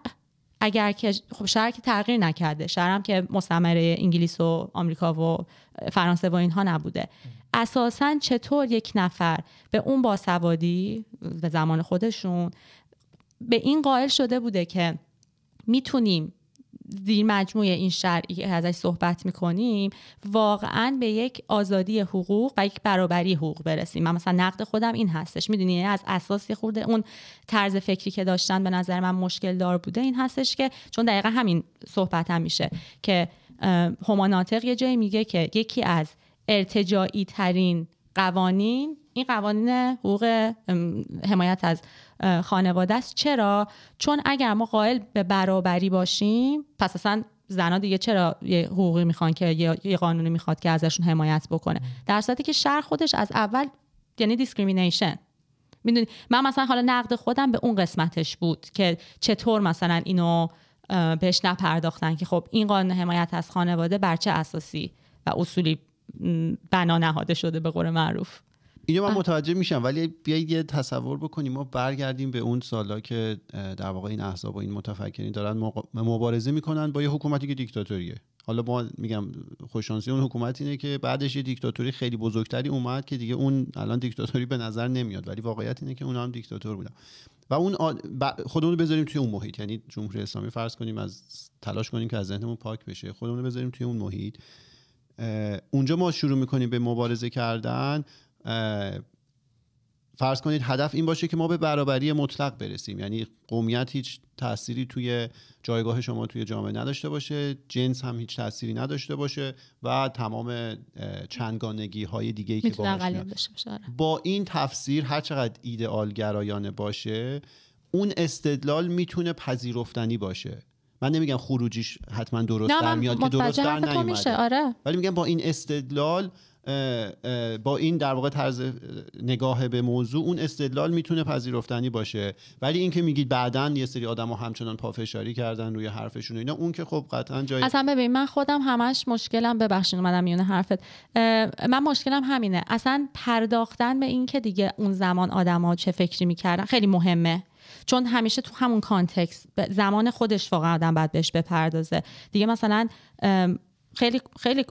Speaker 3: اگر که خب که تغییر نکرده هم که مستمره انگلیس و آمریکا و فرانسه و اینها نبوده اساسا چطور یک نفر به اون باسوادی به زمان خودشون به این قائل شده بوده که میتونیم زیر مجموعه این شرعی که ازش صحبت میکنیم واقعا به یک آزادی حقوق و یک برابری حقوق برسیم من مثلا نقد خودم این هستش میدونی یعنی از اساسی خورده اون طرز فکری که داشتن به نظر من مشکل دار بوده این هستش که چون دقیقا همین صحبت هم میشه که هماناتق یه جایی میگه که یکی از ارتجاعی ترین قوانین این قوانین حقوق حمایت از خانواده است چرا چون اگر ما قائل به برابری باشیم پس اصلا زنها دیگه چرا یه حقوقی میخوان که یه قانونی میخواد که ازشون حمایت بکنه در صورتی که شهر خودش از اول یعنی دیسکریمینیشن میدونی من مثلا حالا نقد خودم به اون قسمتش بود که چطور مثلا اینو بهش نپرداختن که خب این قانون حمایت از خانواده بر چه اساسی و اصولی بنا نهاده شده به قول معروف
Speaker 2: اینو من متوجه میشم ولی بیایید یه تصور بکنیم ما برگردیم به اون سالا که در واقع این احزاب و این متفکرین دارن مبارزه میکنن با یه حکومتی که دیکتاتوریه حالا ما میگم خوشانسی اون حکومت اینه که بعدش یه دیکتاتوری خیلی بزرگتری اومد که دیگه اون الان دیکتاتوری به نظر نمیاد ولی واقعیت اینه که اون هم دیکتاتور بودن و اون خودمون رو بذاریم توی اون محیط یعنی جمهوری اسلامی فرض کنیم از تلاش کنیم که از ذهنمون پاک بشه خودمون رو بذاریم توی اون محیط اونجا ما شروع میکنیم به مبارزه کردن فرض کنید هدف این باشه که ما به برابری مطلق برسیم یعنی قومیت هیچ تأثیری توی جایگاه شما توی جامعه نداشته باشه جنس هم هیچ تأثیری نداشته باشه و تمام چندگانگی های دیگه که باشه آره. با این تفسیر هر چقدر ایدئال گرایانه باشه اون استدلال میتونه پذیرفتنی باشه من نمیگم خروجیش حتما درست در میاد که درست در نیومده آره. ولی میگم با این استدلال با این در واقع طرز نگاه به موضوع اون استدلال میتونه پذیرفتنی باشه ولی اینکه میگید بعدا یه سری آدم ها همچنان پافشاری کردن روی حرفشون و اینا اون که خب قطعا جای اصلا
Speaker 3: ببین من خودم همش مشکلم ببخشین اومدم میونه حرفت من مشکلم همینه اصلا پرداختن به اینکه دیگه اون زمان آدما چه فکری میکردن خیلی مهمه چون همیشه تو همون کانتکست زمان خودش واقعا آدم باید بهش بپردازه دیگه مثلا خیلی خیلی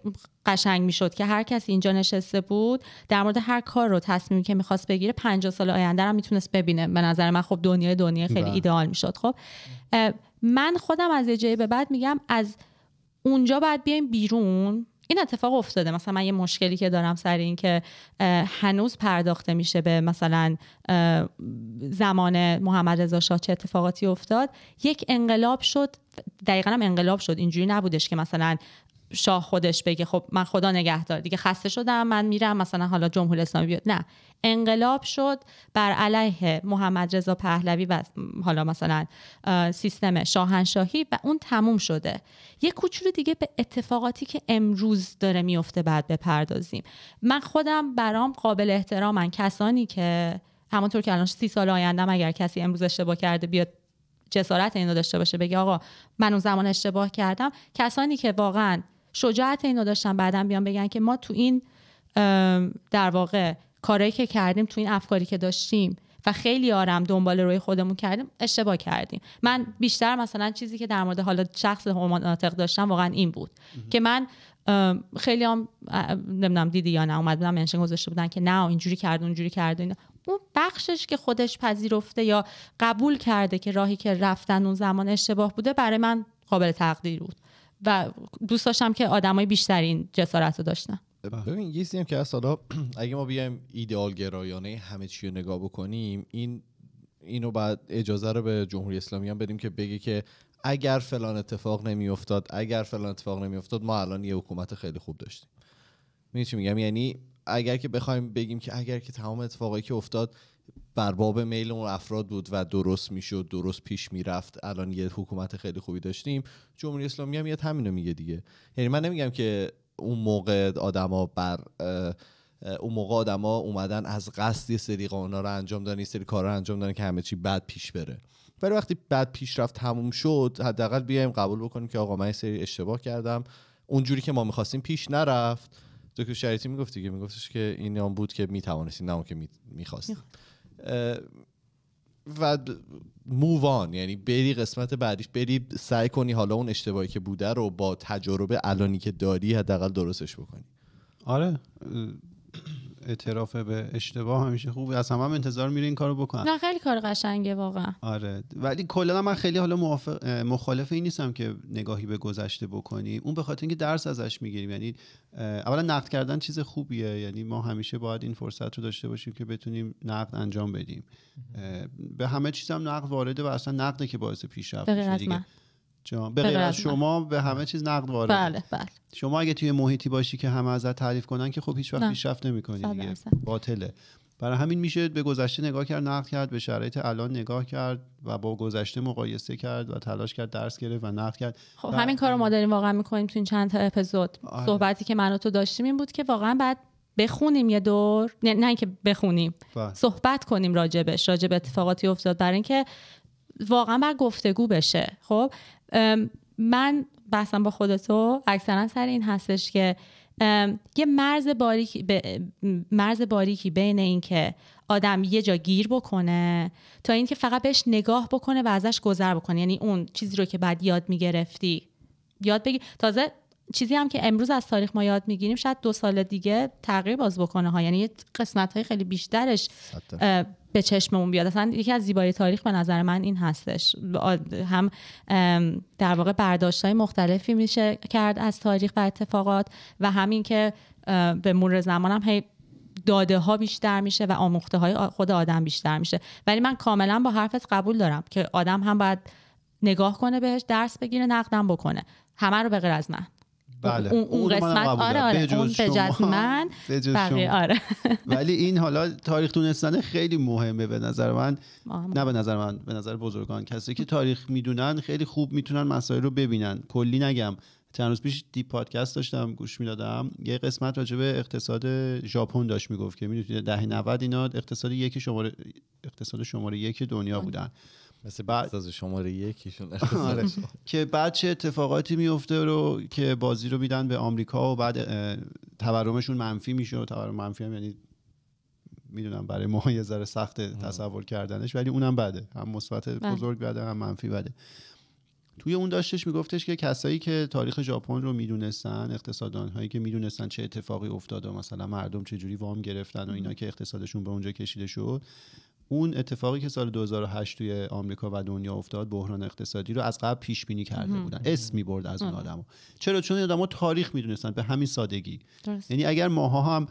Speaker 3: قشنگ میشد که هر کسی اینجا نشسته بود در مورد هر کار رو تصمیمی که میخواست بگیره 50 سال آینده رو میتونست ببینه به نظر من خب دنیای دنیا خیلی بله. ایدئال میشد خب من خودم از یه به بعد میگم از اونجا باید بیایم بیرون این اتفاق افتاده مثلا من یه مشکلی که دارم سر این که هنوز پرداخته میشه به مثلا زمان محمد رضا شاه چه اتفاقاتی افتاد یک انقلاب شد دقیقا هم انقلاب شد اینجوری نبودش که مثلا شاه خودش بگه خب من خدا نگهدار دیگه خسته شدم من میرم مثلا حالا جمهوری اسلامی بیاد نه انقلاب شد بر علیه محمد رضا پهلوی و حالا مثلا سیستم شاهنشاهی و اون تموم شده یه کوچولو دیگه به اتفاقاتی که امروز داره میفته بعد بپردازیم من خودم برام قابل احترامن کسانی که همونطور که الان سی سال آینده اگر کسی امروز اشتباه کرده بیاد جسارت اینو داشته باشه بگه آقا من اون زمان اشتباه کردم کسانی که واقعا شجاعت اینو داشتم بعدا بیان بگن که ما تو این در واقع کارهایی که کردیم تو این افکاری که داشتیم و خیلی آرم دنبال روی خودمون کردیم اشتباه کردیم من بیشتر مثلا چیزی که در مورد حالا شخص ناطق داشتم واقعا این بود که من خیلی هم نمیدونم دیدی یا نه اومد بودم منشن گذاشته بودن که نه اینجوری کرد اونجوری کرد اون بخشش که خودش پذیرفته یا قبول کرده که راهی که رفتن اون زمان اشتباه بوده برای من قابل تقدیر بود و دوست داشتم که آدمای بیشترین این جسارت رو داشتن
Speaker 1: بله. ببین یه چیزی که از اگه ما بیایم ایدئال گرایانه همه چی رو نگاه بکنیم این اینو بعد اجازه رو به جمهوری اسلامی هم بدیم که بگه که اگر فلان اتفاق نمیافتاد اگر فلان اتفاق نمیافتاد ما الان یه حکومت خیلی خوب داشتیم میگم یعنی اگر که بخوایم بگیم که اگر که تمام اتفاقایی که افتاد بر باب میل اون افراد بود و درست میشد درست پیش میرفت الان یه حکومت خیلی خوبی داشتیم جمهوری اسلامی هم میاد همینو میگه دیگه یعنی من نمیگم که اون موقع آدما بر اون موقع آدما اومدن از قصد یه سری قانونا رو انجام دادن سری کارا رو انجام دادن که همه چی بد پیش بره ولی وقتی بعد پیشرفت تموم شد حداقل بیایم قبول بکنیم که آقا من سری اشتباه کردم اونجوری که ما میخواستیم پیش نرفت دکتر شریعتی میگفت دیگه میگفتش که این بود که میتوانستیم نه که میخواستیم و مووان یعنی بری قسمت بعدیش بری سعی کنی حالا اون اشتباهی که بوده رو با تجربه الانی که داری حداقل درستش بکنی
Speaker 2: آره اعتراف به اشتباه همیشه خوبه از همه هم انتظار میره این کارو بکنن نه
Speaker 3: خیلی کار قشنگه واقعا
Speaker 2: آره ولی کلا من خیلی حالا موافق مخالف این نیستم که نگاهی به گذشته بکنی اون به خاطر اینکه درس ازش میگیریم یعنی اولا نقد کردن چیز خوبیه یعنی ما همیشه باید این فرصت رو داشته باشیم که بتونیم نقد انجام بدیم به همه چیزم هم نقد وارده و اصلا نقدی که باعث پیشرفت جان به غیر از شما به همه چیز نقد وارد بله بله شما اگه توی محیطی باشی که همه ازت تعریف کنن که خب هیچ وقت پیشرفت نمی‌کنی دیگه باطله برای همین میشه به گذشته نگاه کرد نقد کرد به شرایط الان نگاه کرد و با گذشته مقایسه کرد و تلاش کرد درس گرفت و نقد کرد خب همین کار
Speaker 3: رو ما داریم واقعا میکنیم تو این چند تا اپیزود آره. صحبتی که من تو داشتیم این بود که واقعا بعد بخونیم یه دور نه, نه اینکه بخونیم بله. صحبت کنیم راجبش راجب اتفاقاتی افتاد برای اینکه واقعا بر گفتگو بشه خب من بحثم با خودتو اکثرا سر این هستش که یه مرز باریکی, مرز باریکی بین که آدم یه جا گیر بکنه تا اینکه فقط بهش نگاه بکنه و ازش گذر بکنه یعنی اون چیزی رو که بعد یاد میگرفتی یاد بگیر تازه چیزی هم که امروز از تاریخ ما یاد میگیریم شاید دو سال دیگه تغییر باز بکنه ها یعنی قسمت های خیلی بیشترش به چشممون بیاد اصلا یکی از زیبایی تاریخ به نظر من این هستش هم در واقع برداشت های مختلفی میشه کرد از تاریخ و اتفاقات و همین که به مرور زمان هم هی داده ها بیشتر میشه و آموخته های خود آدم بیشتر میشه ولی من کاملا با حرفت قبول دارم که آدم هم باید نگاه کنه بهش درس بگیره نقدم بکنه همه رو به غیر از من
Speaker 2: بله اون, اون قسمت آره آره اون
Speaker 3: من آره
Speaker 2: ولی این حالا تاریخ دونستن خیلی مهمه به نظر من نه به نظر من به نظر بزرگان کسی که تاریخ میدونن خیلی خوب میتونن مسائل رو ببینن کلی نگم چند روز پیش دی پادکست داشتم گوش میدادم یه قسمت راجع به اقتصاد ژاپن داشت میگفت که میدونید دهه 90 اینا اقتصاد یک شماره اقتصاد شماره یک دنیا آره. بودن مثل بعد از شماره یکیشون آره. که بعد چه اتفاقاتی میفته رو که بازی رو میدن به آمریکا و بعد تورمشون منفی میشه و تورم منفی هم یعنی میدونم برای ما یه ذره سخت تصور کردنش ولی اونم بده هم مثبت بله. بزرگ بده هم منفی بده توی اون داشتش میگفتش که کسایی که تاریخ ژاپن رو میدونستن اقتصادان هایی که میدونستن چه اتفاقی افتاده مثلا مردم چه جوری وام گرفتن و اینا که اقتصادشون به اونجا کشیده شد اون اتفاقی که سال 2008 توی آمریکا و دنیا افتاد بحران اقتصادی رو از قبل پیش بینی کرده بودن اسم می برد از اون آره. آدمو. چرا چون آدمو تاریخ میدونستن به همین سادگی یعنی اگر ماها هم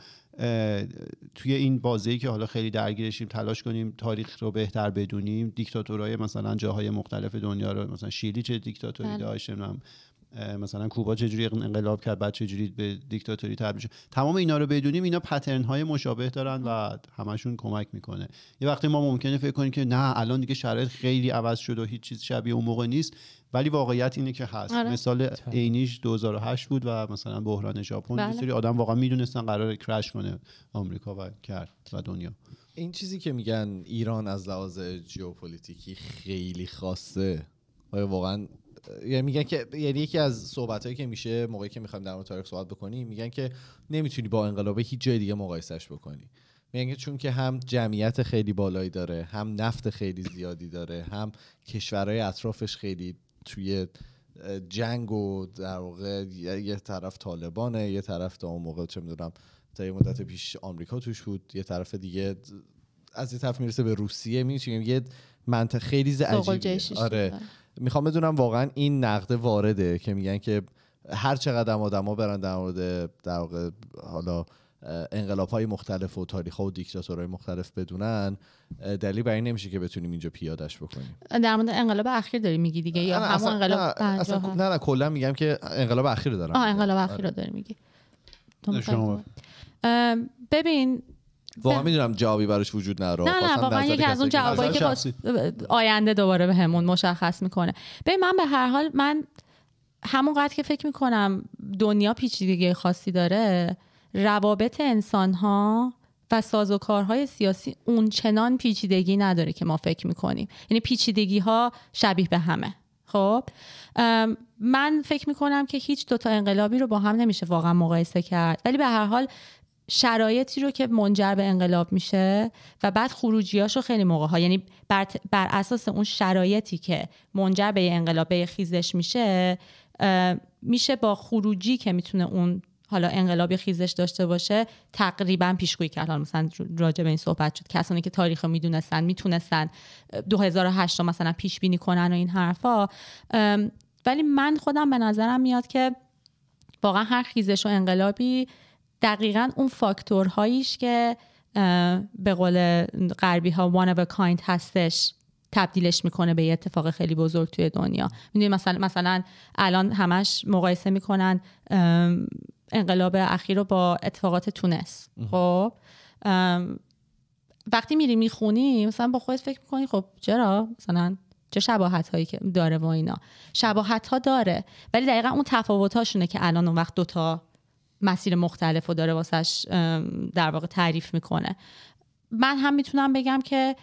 Speaker 2: توی این بازی که حالا خیلی درگیرشیم تلاش کنیم تاریخ رو بهتر بدونیم دیکتاتورهای مثلا جاهای مختلف دنیا رو مثلا شیلی چه دیکتاتوری بله. داشت مثلا کوبا چجوری انقلاب کرد بعد چجوری به دیکتاتوری تبدیل شد تمام اینا رو بدونیم اینا پترن های مشابه دارن و همشون کمک میکنه یه وقتی ما ممکنه فکر کنیم که نه الان دیگه شرایط خیلی عوض شده و هیچ چیز شبیه اون موقع نیست ولی واقعیت اینه که هست آره. مثال بله. عینیش 2008 بود و مثلا بحران ژاپن یه بله. سری آدم واقعا میدونستن قرار کرش کنه آمریکا و کرد و دنیا
Speaker 1: این چیزی که میگن ایران از لحاظ ژئوپلیتیکی خیلی خاصه آیا واقعا یعنی میگن که یعنی یکی از هایی که میشه موقعی که میخوایم در مورد تاریخ صحبت بکنیم میگن که نمیتونی با انقلاب هیچ جای دیگه مقایسش بکنی میگن چون که هم جمعیت خیلی بالایی داره هم نفت خیلی زیادی داره هم کشورهای اطرافش خیلی توی جنگ و در واقع یه طرف طالبانه یه طرف تا اون موقع چه میدونم تا یه مدت پیش آمریکا توش بود یه طرف دیگه از یه طرف میرسه به روسیه میشه یه منطقه خیلی آره میخوام بدونم واقعا این نقده وارده که میگن که هر چقدر ها برن در مورد در واقع حالا انقلاب های مختلف و تاریخ ها و دیکتاتورهای مختلف بدونن دلیل بر این نمیشه که بتونیم اینجا پیادش بکنیم
Speaker 3: در مورد انقلاب اخیر داری میگی دیگه یا همون انقلاب نه اصلا نه
Speaker 1: نه کلا میگم که انقلاب اخیر دارم آه انقلاب اخیر رو آره.
Speaker 3: داری میگی ببین
Speaker 1: واقعا میدونم جوابی براش وجود نداره نه نه واقعا یکی از اون جوابایی که
Speaker 3: آینده دوباره به همون مشخص میکنه به من به هر حال من همون همونقدر که فکر میکنم دنیا پیچیدگی خاصی داره روابط انسان ها و سازوکارهای سیاسی اون چنان پیچیدگی نداره که ما فکر میکنیم یعنی پیچیدگی ها شبیه به همه خب من فکر میکنم که هیچ دوتا انقلابی رو با هم نمیشه واقعا مقایسه کرد ولی به هر حال شرایطی رو که منجر به انقلاب میشه و بعد خروجیاش رو خیلی موقع ها یعنی بر, اساس اون شرایطی که منجر به انقلاب به خیزش میشه میشه با خروجی که میتونه اون حالا انقلابی خیزش داشته باشه تقریبا پیشگویی که حالا مثلا راجع به این صحبت شد کسانی که تاریخ رو میدونستن میتونستن 2008 مثلا پیش بینی کنن و این حرفا ولی من خودم به نظرم میاد که واقعا هر خیزش و انقلابی دقیقا اون فاکتورهاییش که به قول غربی ها one of a kind هستش تبدیلش میکنه به یه اتفاق خیلی بزرگ توی دنیا میدونی مثلا مثلا الان همش مقایسه میکنن انقلاب اخیر رو با اتفاقات تونس خب وقتی میری میخونی مثلا با خودت فکر میکنی خب چرا مثلا چه شباهت هایی که داره و اینا شباهت ها داره ولی دقیقا اون تفاوت هاشونه که الان اون وقت دوتا مسیر مختلف رو داره واسش در واقع تعریف میکنه من هم میتونم بگم که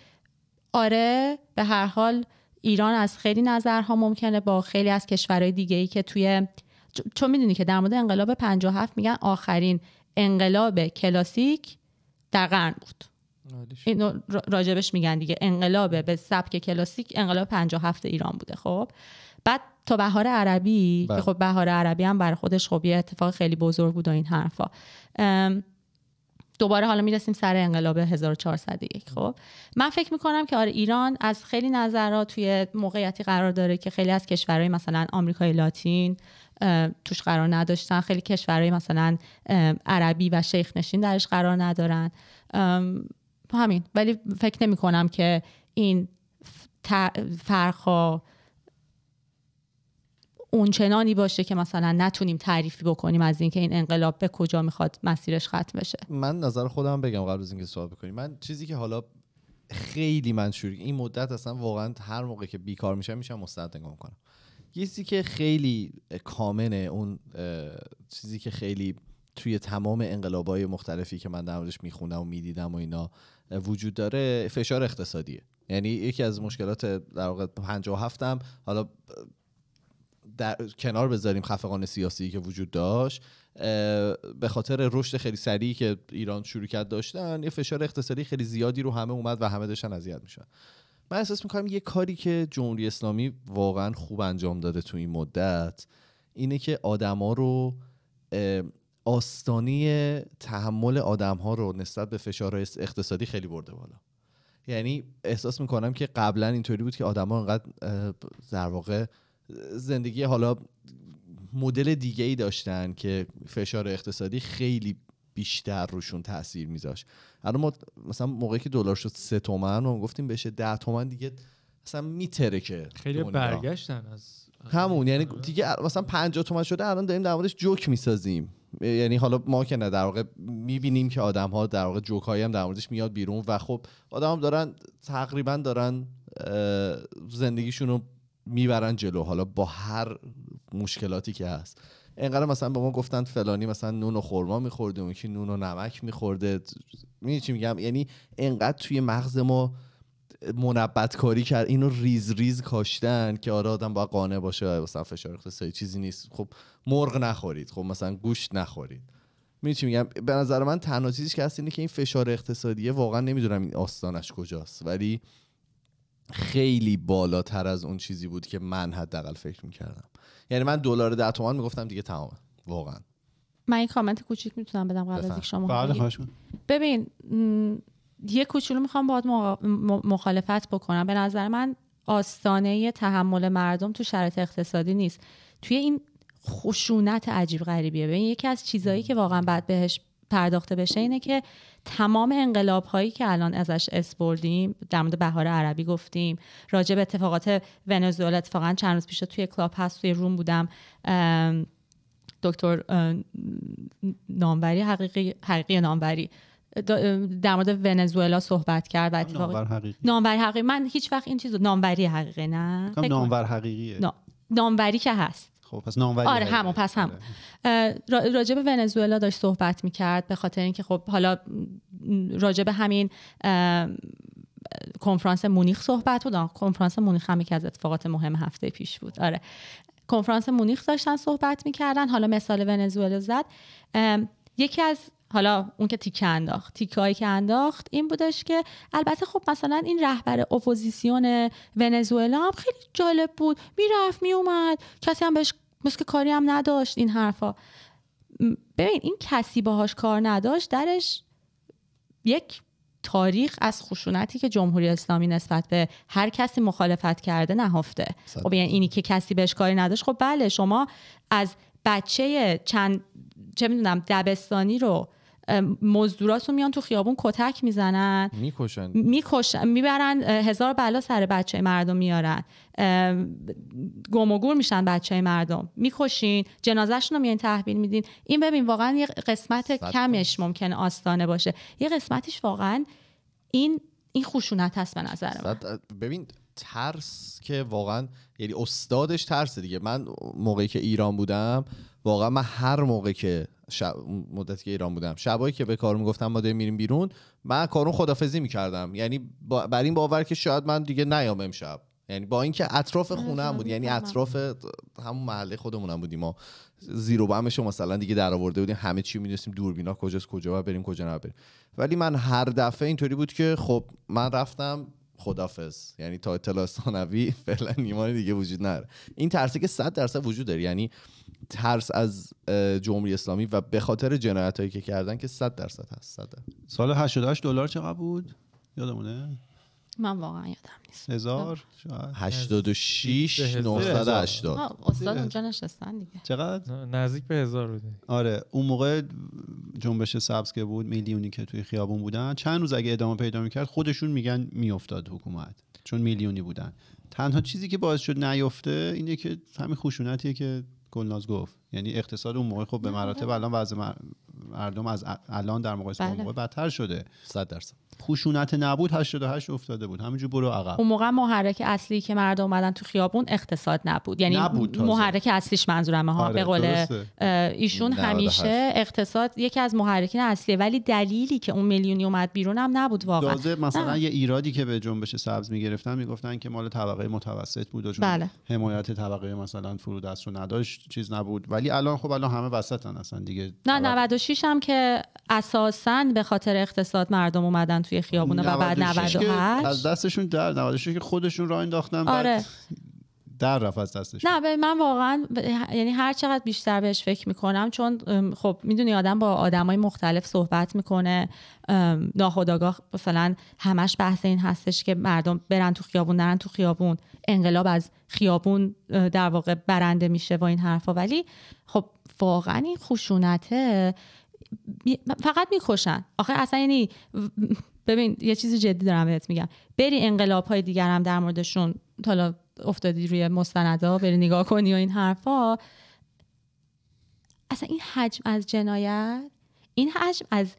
Speaker 3: آره به هر حال ایران از خیلی نظرها ممکنه با خیلی از کشورهای دیگه ای که توی چون میدونی که در مورد انقلاب 57 میگن آخرین انقلاب کلاسیک در قرن بود این راجبش میگن دیگه انقلاب به سبک کلاسیک انقلاب 57 ایران بوده خب بعد تا بهار عربی که بله. خب بهار عربی هم بر خودش خب یه اتفاق خیلی بزرگ بود و این حرفا دوباره حالا میرسیم سر انقلاب 1401 خب من فکر میکنم که آره ایران از خیلی نظرها توی موقعیتی قرار داره که خیلی از کشورهای مثلا آمریکای لاتین توش قرار نداشتن خیلی کشورهای مثلا عربی و شیخ نشین درش قرار ندارن همین ولی فکر نمی کنم که این فرقها اونچنانی باشه که مثلا نتونیم تعریفی بکنیم از اینکه این انقلاب به کجا میخواد مسیرش ختم بشه
Speaker 1: من نظر خودم بگم قبل از اینکه سوال بکنیم من چیزی که حالا خیلی منشوری این مدت اصلا واقعا هر موقع که بیکار میشم میشم مستند نگاه میکنم چیزی که خیلی کامنه اون چیزی که خیلی توی تمام انقلابای مختلفی که من در موردش و میدیدم و اینا وجود داره فشار اقتصادیه یعنی یکی از مشکلات در واقع 57 هم حالا در کنار بذاریم خفقان سیاسی که وجود داشت به خاطر رشد خیلی سریعی که ایران شروع کرد داشتن یه فشار اقتصادی خیلی زیادی رو همه اومد و همه داشتن اذیت میشن من احساس میکنم یه کاری که جمهوری اسلامی واقعا خوب انجام داده تو این مدت اینه که آدما رو آستانی تحمل آدم ها رو نسبت به فشار اقتصادی خیلی برده بالا یعنی احساس میکنم که قبلا اینطوری بود که آدما انقدر در واقع زندگی حالا مدل دیگه ای داشتن که فشار اقتصادی خیلی بیشتر روشون تاثیر میذاش الان ما مثلا موقعی که دلار شد سه تومن و گفتیم بشه ده تومن دیگه مثلا میتره که خیلی برگشتن از همون یعنی دیگه مثلا 50 تومن شده الان داریم در موردش جوک میسازیم یعنی حالا ما که نه در واقع میبینیم که آدم ها در واقع جوک هایی هم در موردش میاد بیرون و خب آدم دارن تقریبا دارن زندگیشون رو میبرن جلو حالا با هر مشکلاتی که هست انقدر مثلا به ما گفتن فلانی مثلا نون و خورما میخورده اون که نون و نمک میخورده میدونی چی میگم یعنی انقدر توی مغز ما منبت کاری کرد اینو ریز ریز کاشتن که آره آدم باید قانع باشه مثلا فشار اقتصادی چیزی نیست خب مرغ نخورید خب مثلا گوشت نخورید میدونی چی میگم به نظر من تنها چیزی که هست اینه که این فشار اقتصادیه واقعا نمیدونم این آستانش کجاست ولی خیلی بالاتر از اون چیزی بود که من حداقل فکر میکردم یعنی من دلار ده تومن میگفتم دیگه تمامه واقعا
Speaker 3: من این کامنت کوچیک میتونم بدم قبل از شما بله، ببین یه کوچولو میخوام باید مخالفت بکنم به نظر من آستانه تحمل مردم تو شرایط اقتصادی نیست توی این خشونت عجیب غریبیه ببین یکی از چیزهایی که واقعا بعد بهش پرداخته بشه اینه که تمام انقلاب هایی که الان ازش اس بردیم در مورد بهار عربی گفتیم راجع به اتفاقات ونزوئلا اتفاقا چند روز پیش توی کلاب هست توی روم بودم دکتر نامبری حقیقی حقیقی نامبری در مورد ونزوئلا صحبت کرد و اتفاق حقیقی حقیقی من هیچ وقت این چیزو نامبری حقیقی نه نامبر حقیقیه نامبری که هست
Speaker 2: خب پس ولی آره همون پس
Speaker 3: هم آره. راجب ونزوئلا داشت صحبت میکرد به خاطر اینکه خب حالا راجب همین کنفرانس مونیخ صحبت بود کنفرانس مونیخ هم یکی از اتفاقات مهم هفته پیش بود آره کنفرانس مونیخ داشتن صحبت میکردن حالا مثال ونزوئلا زد یکی از حالا اون که تیکه انداخت تیکایی که انداخت این بودش که البته خب مثلا این رهبر اپوزیسیون ونزوئلا هم خیلی جالب بود میرفت میومد کسی هم بهش مثل که کاری هم نداشت این حرفا ببین این کسی باهاش کار نداشت درش یک تاریخ از خشونتی که جمهوری اسلامی نسبت به هر کسی مخالفت کرده نهفته خب یعنی اینی که کسی بهش کاری نداشت خب بله شما از بچه چند چه میدونم دبستانی رو مزدوراتون میان تو خیابون کتک میزنن میکشن میکشن میبرن هزار بلا سر بچه مردم میارن گم و گور میشن بچه مردم میکشین جنازهشون رو میان تحویل میدین این ببین واقعا یه قسمت کمش ممکن آستانه باشه یه قسمتش واقعا این این خشونت هست به نظر
Speaker 1: من ببین ترس که واقعا یعنی استادش ترس دیگه من موقعی که ایران بودم واقعا من هر موقع که شب مدتی که ایران بودم شبایی که به کارون گفتم ما داریم میریم بیرون من کارون خدافزی میکردم یعنی با... بر این باور که شاید من دیگه نیام امشب یعنی با اینکه اطراف خونه هم بود یعنی اطراف همون محله خودمون بودیم ما زیر و بمش مثلا دیگه در آورده بودیم همه چی میدونستیم دوربینا کجاست کجا و بریم کجا نبریم ولی من هر دفعه اینطوری بود که خب من رفتم خدافز یعنی تا اطلاع ثانوی فعلا ایمان دیگه وجود نره این ترسی که 100 درصد وجود داره یعنی ترس از جمهوری اسلامی و به خاطر جنایت هایی که کردن که 100 درصد هست صد
Speaker 2: سال 88 دلار چقدر بود یادمونه
Speaker 3: من واقعا یادم نیست هزار
Speaker 2: شیش 86 هشتاد استاد اونجا
Speaker 3: نشستن دیگه
Speaker 2: چقدر نزدیک به هزار بوده آره اون موقع جنبش سبز که بود میلیونی که توی خیابون بودن چند روز اگه ادامه پیدا میکرد خودشون میگن میافتاد حکومت چون میلیونی بودن تنها چیزی که باعث شد نیفته اینه که همین خوشونتیه که کلناز گفت یعنی اقتصاد اون موقع خب به مراتب آره. الان وضع مردم از الان در مقایسه بله. با موقع بدتر شده 100 درصد خشونت نبود 88 افتاده بود همینجور برو عقب اون
Speaker 3: موقع محرک اصلی که مردم اومدن تو خیابون اقتصاد نبود یعنی نبود محرک اصلیش منظورمه ها آره، به قول ایشون همیشه اقتصاد یکی از محرکین اصلیه ولی دلیلی که اون میلیونی اومد بیرون هم نبود واقعا مثلا نه. یه
Speaker 2: ایرادی که به جنبش سبز میگرفتن میگفتن که مال طبقه متوسط بود و بله. حمایت طبقه مثلا فرودست رو نداشت چیز نبود ولی ولی الان خب الان همه وسطن اصلا دیگه
Speaker 3: نه 96 هم که اساسا به خاطر اقتصاد مردم اومدن توی خیابونه و بعد 98
Speaker 2: از دستشون در 96 که خودشون راه انداختن آره. بعد در رفت از دستش
Speaker 3: نه من واقعا یعنی هر چقدر بیشتر بهش فکر میکنم چون خب میدونی آدم با آدمای مختلف صحبت میکنه ناخداگاه مثلا همش بحث این هستش که مردم برن تو خیابون نرن تو خیابون انقلاب از خیابون در واقع برنده میشه و این حرفا ولی خب واقعا این خشونته فقط میکشن آخه اصلا یعنی ببین یه چیز جدی دارم بهت میگم بری انقلاب های دیگر هم در موردشون حالا افتادی روی مستندا بری نگاه کنی و این حرفا اصلا این حجم از جنایت این حجم از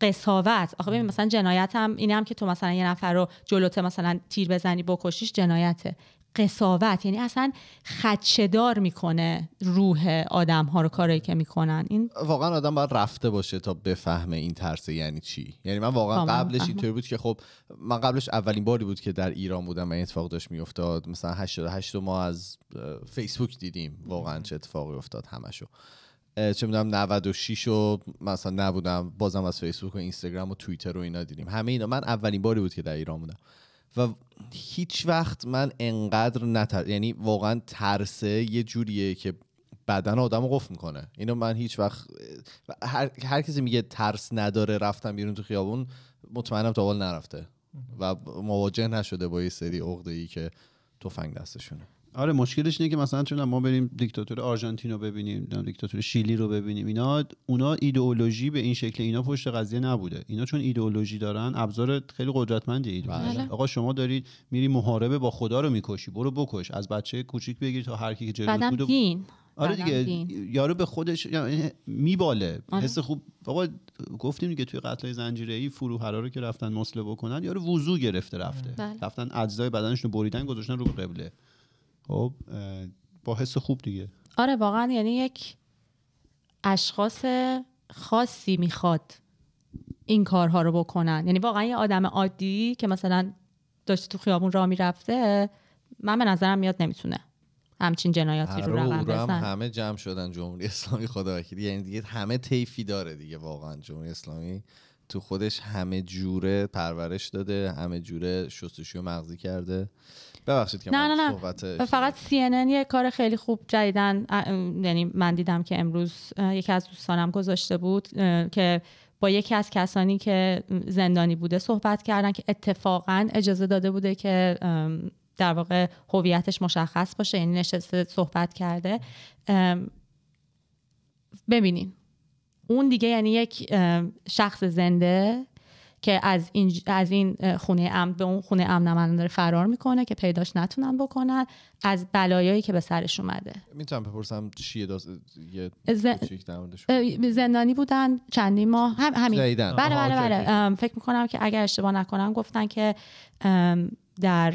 Speaker 3: قصاوت آخه ببین مثلا جنایت هم این هم که تو مثلا یه نفر رو جلوته مثلا تیر بزنی بکشیش جنایته قصاوت یعنی اصلا خدشدار میکنه روح آدم ها رو کاری که میکنن این
Speaker 1: واقعا آدم باید رفته باشه تا بفهمه این ترسه یعنی چی یعنی من واقعا قبلش اینطوری بود که خب من قبلش اولین باری بود که در ایران بودم و این اتفاق داشت میافتاد مثلا 88 ما از فیسبوک دیدیم واقعا چه اتفاقی افتاد همشو چه میدونم 96 و مثلا نبودم بازم از فیسبوک و اینستاگرام و توییتر و اینا دیدیم همه اینا من اولین باری بود که در ایران بودم و هیچ وقت من انقدر نتر یعنی واقعا ترسه یه جوریه که بدن آدم قفل میکنه اینو من هیچ وقت هر, هر کسی میگه ترس نداره رفتم بیرون تو خیابون مطمئنم تا حال نرفته و مواجه نشده با یه سری عقده ای که تفنگ دستشونه
Speaker 2: آره مشکلش اینه که مثلا چون ما بریم دیکتاتور آرژانتین رو ببینیم دیکتاتور شیلی رو ببینیم اینا اونا ایدئولوژی به این شکل اینا پشت قضیه نبوده اینا چون ایدئولوژی دارن ابزار خیلی قدرتمندی ایدئولوژی بله. بله. آقا شما دارید میری محاربه با خدا رو میکشی برو بکش از بچه کوچیک بگیر تا هر کی که جلوت بود آره دیگه یارو به خودش یعنی میباله آره. حس خوب بابا گفتیم دیگه توی قتل زنجیره ای فروهرا رو که رفتن مسله بکنن یارو وضو گرفته رفته بله. رفتن اجزای بدنش رو بریدن گذاشتن رو قبله خب با حس خوب دیگه
Speaker 3: آره واقعا یعنی یک اشخاص خاصی میخواد این کارها رو بکنن یعنی واقعا یه آدم عادی که مثلا داشته تو خیابون راه میرفته من به نظرم میاد نمیتونه همچین جنایاتی رو رقم
Speaker 1: همه جمع شدن جمهوری اسلامی خدا یعنی دیگه همه طیفی داره دیگه واقعا جمهوری اسلامی تو خودش همه جوره پرورش داده همه جوره شستشوی مغزی کرده ببخشید که نه من نه صحبت فقط
Speaker 3: CNN یه کار خیلی خوب جدیدن یعنی من دیدم که امروز یکی از دوستانم گذاشته بود که با یکی از کسانی که زندانی بوده صحبت کردن که اتفاقا اجازه داده بوده که در واقع هویتش مشخص باشه یعنی نشسته صحبت کرده ببینین اون دیگه یعنی یک شخص زنده که از این, از این خونه امن به اون خونه امن داره فرار میکنه که پیداش نتونن بکنن از بلایایی که به سرش اومده
Speaker 1: میتونم بپرسم چیه داست... یه زن...
Speaker 3: زندانی بودن چندی ماه هم... همین زیدن. بله بله بله, فکر میکنم که اگر اشتباه نکنم گفتن که در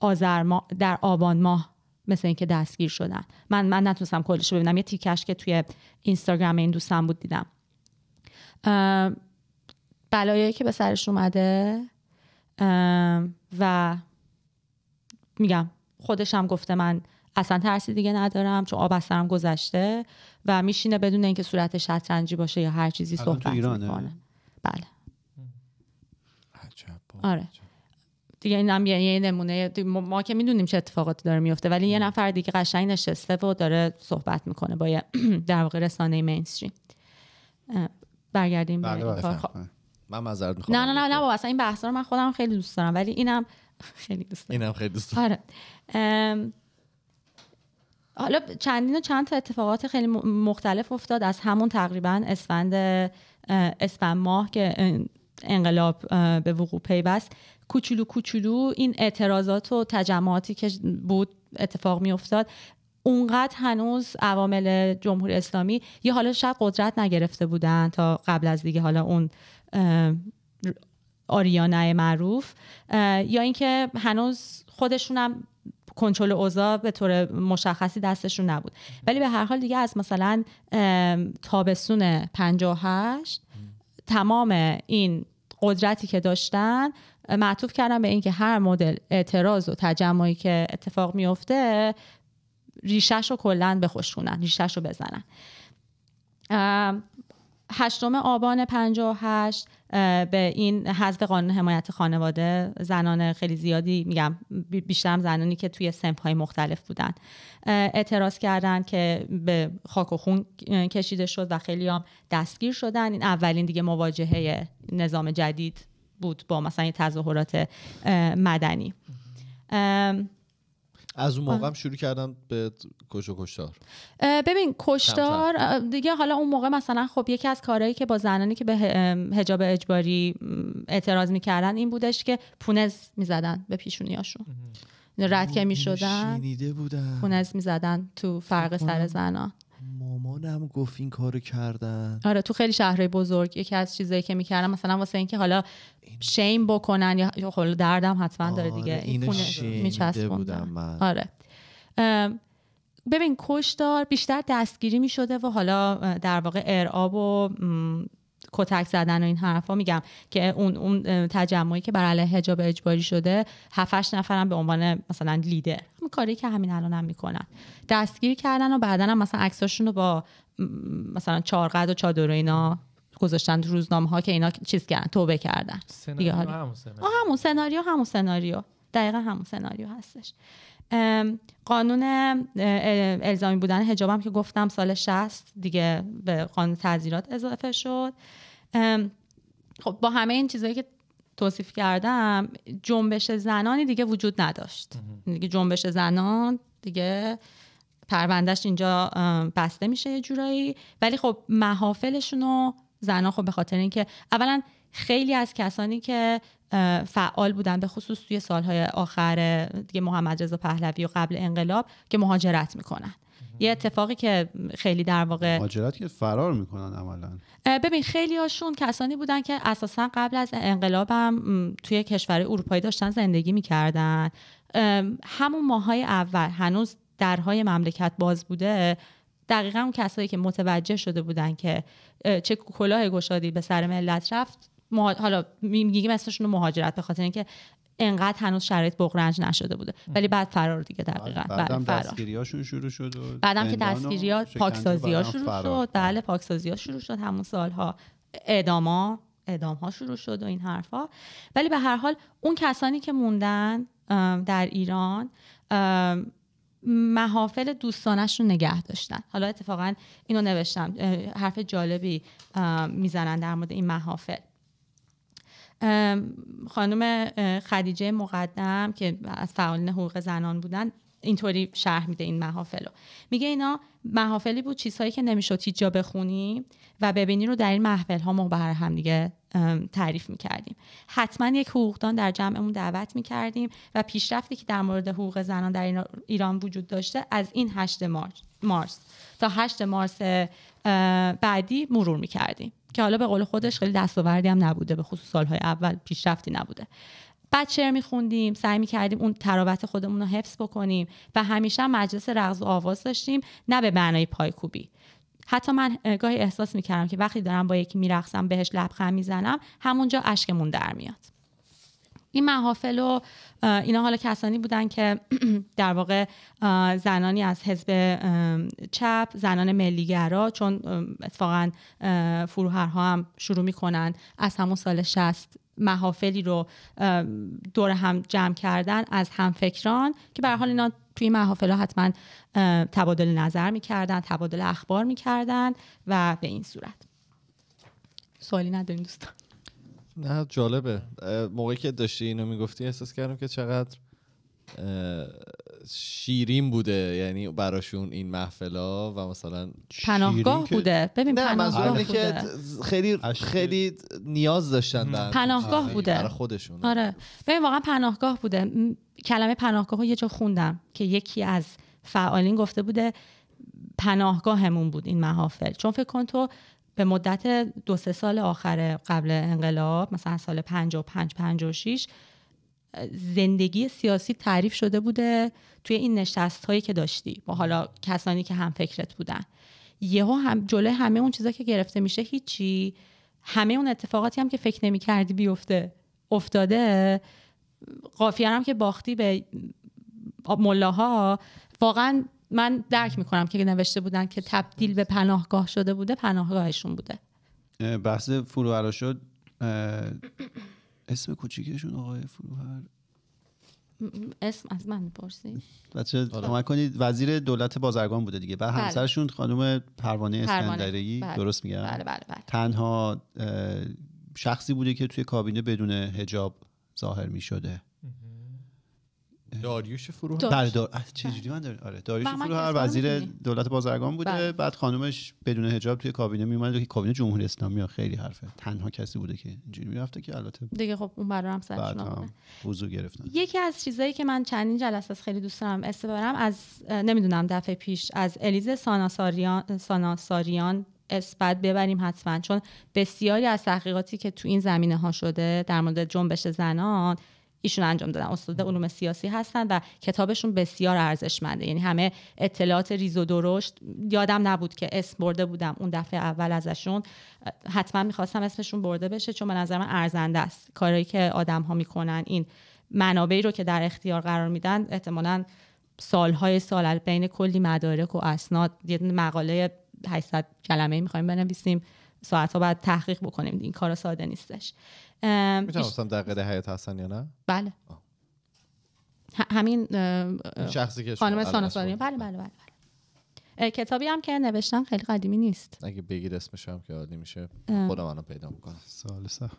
Speaker 3: آذر در آبان ماه مثل اینکه دستگیر شدن من من نتونستم کلش رو ببینم یه تیکش که توی اینستاگرام این دوستم بود دیدم بلایی که به سرش اومده و میگم خودشم گفته من اصلا ترسی دیگه ندارم چون آب از سرم گذشته و میشینه بدون اینکه صورت شطرنجی باشه یا هر چیزی صحبت میکنه بله آره دیگه هم یه نمونه ما که میدونیم چه اتفاقاتی داره میفته ولی یه نفر دیگه قشنگ نشسته و داره صحبت میکنه با یه در واقع رسانه مینستریم برگردیم بله، بله، خب.
Speaker 1: من معذرت میخوام نه
Speaker 3: نه نه اصلا این بحثا رو من خودم خیلی دوست دارم ولی اینم خیلی دوست دارم اینم خیلی دوست دارم آره. حالا چندین و چند تا اتفاقات خیلی مختلف افتاد از همون تقریبا اسفند اسفند ماه که انقلاب به وقوع پیوست کوچولو کوچولو این اعتراضات و تجمعاتی که بود اتفاق میافتاد اونقدر هنوز عوامل جمهوری اسلامی یه حالا شاید قدرت نگرفته بودن تا قبل از دیگه حالا اون آریانه معروف یا اینکه هنوز خودشونم کنترل اوضاع به طور مشخصی دستشون نبود ولی به هر حال دیگه از مثلا تابستون 58 تمام این قدرتی که داشتن معطوف کردم به اینکه هر مدل اعتراض و تجمعی که اتفاق
Speaker 1: میفته
Speaker 3: ریشش رو کلا بخشونن ریشش رو بزنن هشتم آبان 58 به این حذف قانون حمایت خانواده زنان خیلی زیادی میگم بیشتر زنانی که توی سمپ های مختلف بودن اعتراض کردن که به خاک و خون کشیده شد و خیلی هم دستگیر شدن این اولین دیگه مواجهه نظام جدید بود با مثلا یه تظاهرات مدنی
Speaker 1: از اون موقع شروع کردم به کش و کشتار
Speaker 3: ببین کشتار دیگه حالا اون موقع مثلا خب یکی از کارهایی که با زنانی که به هجاب اجباری اعتراض میکردن این بودش که پونز میزدن به پیشونیاشون رد که میشدن پونز میزدن تو فرق سر زنان
Speaker 1: مامانم گفت این کارو کردن
Speaker 3: آره تو خیلی شهرهای بزرگ یکی از چیزایی که میکردم مثلا واسه اینکه حالا شیم بکنن یا خب دردم حتما داره آره، دیگه این خونه بودم آره ببین کشدار بیشتر دستگیری میشده و حالا در واقع ارعاب و کتک زدن و این حرفا میگم که اون اون تجمعی که بر علیه حجاب اجباری شده هفتش نفرم به عنوان مثلا لیدر کاری که همین الانم هم میکنن دستگیر کردن و بعدا هم مثلا عکساشون رو با مثلا چارقد و چادر و اینا گذاشتن تو روزنامه ها که اینا چیز کردن توبه کردن دیگه همون سناریو همون سناریو همون سناریو دقیقا همون سناریو هستش قانون الزامی بودن هجابم که گفتم سال 60 دیگه به قانون تعذیرات اضافه شد خب با همه این چیزهایی که توصیف کردم جنبش زنانی دیگه وجود نداشت دیگه جنبش زنان دیگه پروندهش اینجا بسته میشه یه جورایی ولی خب محافلشون رو زنان خب به خاطر اینکه اولا خیلی از کسانی که فعال بودن به خصوص توی سالهای آخر دیگه محمد رضا پهلوی و قبل انقلاب که مهاجرت میکنن یه اتفاقی که خیلی در واقع
Speaker 2: مهاجرت که فرار میکنن عملا
Speaker 3: ببین خیلی هاشون کسانی بودن که اساسا قبل از انقلاب هم توی کشور اروپایی داشتن زندگی میکردن همون ماهای اول هنوز درهای مملکت باز بوده دقیقا اون کسایی که متوجه شده بودن که چه کلاه گشادی به سر ملت رفت حالا میگیم اسمشون رو مهاجرت به خاطر اینکه انقدر هنوز شرایط بغرنج نشده بوده ولی بعد فرار دیگه دقیقا بعدم بعد دستگیریاشون
Speaker 2: شروع شد بعدم که دستگیری ها پاکسازی ها شروع شد بله,
Speaker 3: بله. پاکسازی ها شروع شد همون ها اعدام اعدام ها شروع شد و این ها ولی به هر حال اون کسانی که موندن در ایران محافل دوستانش رو نگه داشتن حالا اتفاقا اینو نوشتم حرف جالبی میزنن در مورد این محافل خانم خدیجه مقدم که از فعالین حقوق زنان بودن اینطوری شرح میده این محافل رو میگه اینا محافلی بود چیزهایی که نمیشد هیچ بخونی و ببینی رو در این محفل ها ما بر هم دیگه تعریف میکردیم حتما یک حقوقدان در جمعمون دعوت میکردیم و پیشرفتی که در مورد حقوق زنان در ایران وجود داشته از این هشت مارس تا 8 مارس بعدی مرور میکردیم که حالا به قول خودش خیلی دستاوردی هم نبوده به خصوص سالهای اول پیشرفتی نبوده بعد شعر میخوندیم سعی میکردیم اون تراوت خودمون رو حفظ بکنیم و همیشه مجلس رقص و آواز داشتیم نه به معنای پایکوبی حتی من گاهی احساس میکردم که وقتی دارم با یکی میرقصم بهش لبخند میزنم همونجا اشکمون در میاد این محافل و اینا حالا کسانی بودن که در واقع زنانی از حزب چپ زنان ملیگرا چون اتفاقا فروهرها هم شروع میکنن از همون سال شست محافلی رو دور هم جمع کردن از همفکران که به حال اینا توی محافل ها حتما تبادل نظر میکردن تبادل اخبار میکردن و به این صورت سوالی ندارین دوستان
Speaker 1: نه جالبه موقعی که داشتی اینو میگفتی احساس کردم که چقدر شیرین بوده یعنی براشون این محفلا و مثلا پناهگاه بوده
Speaker 3: ببین پناهگاه بوده که
Speaker 1: خیلی خیلی نیاز داشتن بر پناهگاه آره، بوده برای خودشون آره
Speaker 3: ببین واقعا پناهگاه بوده کلمه پناهگاه رو یه جا خوندم که یکی از فعالین گفته بوده پناهگاهمون بود این محافل چون فکر کن تو به مدت دو سه سال آخر قبل انقلاب مثلا سال 55 56 زندگی سیاسی تعریف شده بوده توی این نشست هایی که داشتی با حالا کسانی که هم فکرت بودن یهو هم همه اون چیزا که گرفته میشه هیچی همه اون اتفاقاتی هم که فکر نمی کردی بیفته افتاده قافیه هم که باختی به ملاها واقعا من درک میکنم که نوشته بودن که تبدیل به پناهگاه شده بوده پناهگاهشون بوده
Speaker 2: بحث فروهر شد اسم کوچیکشون آقای فروهر
Speaker 3: اسم از من میپرسید
Speaker 2: بچه آره. کمک کنید وزیر دولت بازرگان بوده دیگه و بله. همسرشون خانم پروانه اسکندری بله. درست میگم بله، بله، تنها شخصی بوده که توی کابینه بدون هجاب ظاهر میشده
Speaker 1: داریوش فروهر بله دار... چجوری
Speaker 2: من آره داریوش فروهر وزیر دولت بازرگان بوده بله. بعد خانومش بدون حجاب توی کابینه میومد که کابینه جمهوری اسلامی ها خیلی حرفه تنها کسی بوده که اینجوری میرفته که البته
Speaker 3: دیگه خب اون برام هم سرشون گرفتن یکی از چیزایی که من چندین جلسه از خیلی دوست دارم استوارم از نمیدونم دفعه پیش از الیز ساناساریان ساناساریان اثبت ببریم حتما چون بسیاری از تحقیقاتی که تو این زمینه ها شده در مورد جنبش زنان ایشون انجام دادن استاد علوم سیاسی هستن و کتابشون بسیار ارزشمنده یعنی همه اطلاعات ریز و درشت یادم نبود که اسم برده بودم اون دفعه اول ازشون حتما میخواستم اسمشون برده بشه چون به نظر من ارزنده است کارهایی که آدم ها میکنن این منابعی رو که در اختیار قرار میدن احتمالا سالهای سال بین کلی مدارک و اسناد یه مقاله 800 کلمه میخوایم بنویسیم ساعتها باید تحقیق بکنیم این کار ساده نیستش میتونستم
Speaker 2: در قده
Speaker 1: حیات هستن یا نه
Speaker 3: بله همین شخصی که خانم سانساری بله،, بله بله بله, بله. کتابی هم که نوشتم خیلی قدیمی نیست
Speaker 1: اگه بگیر اسمش هم که عالی میشه خودم الان پیدا میکنم سخت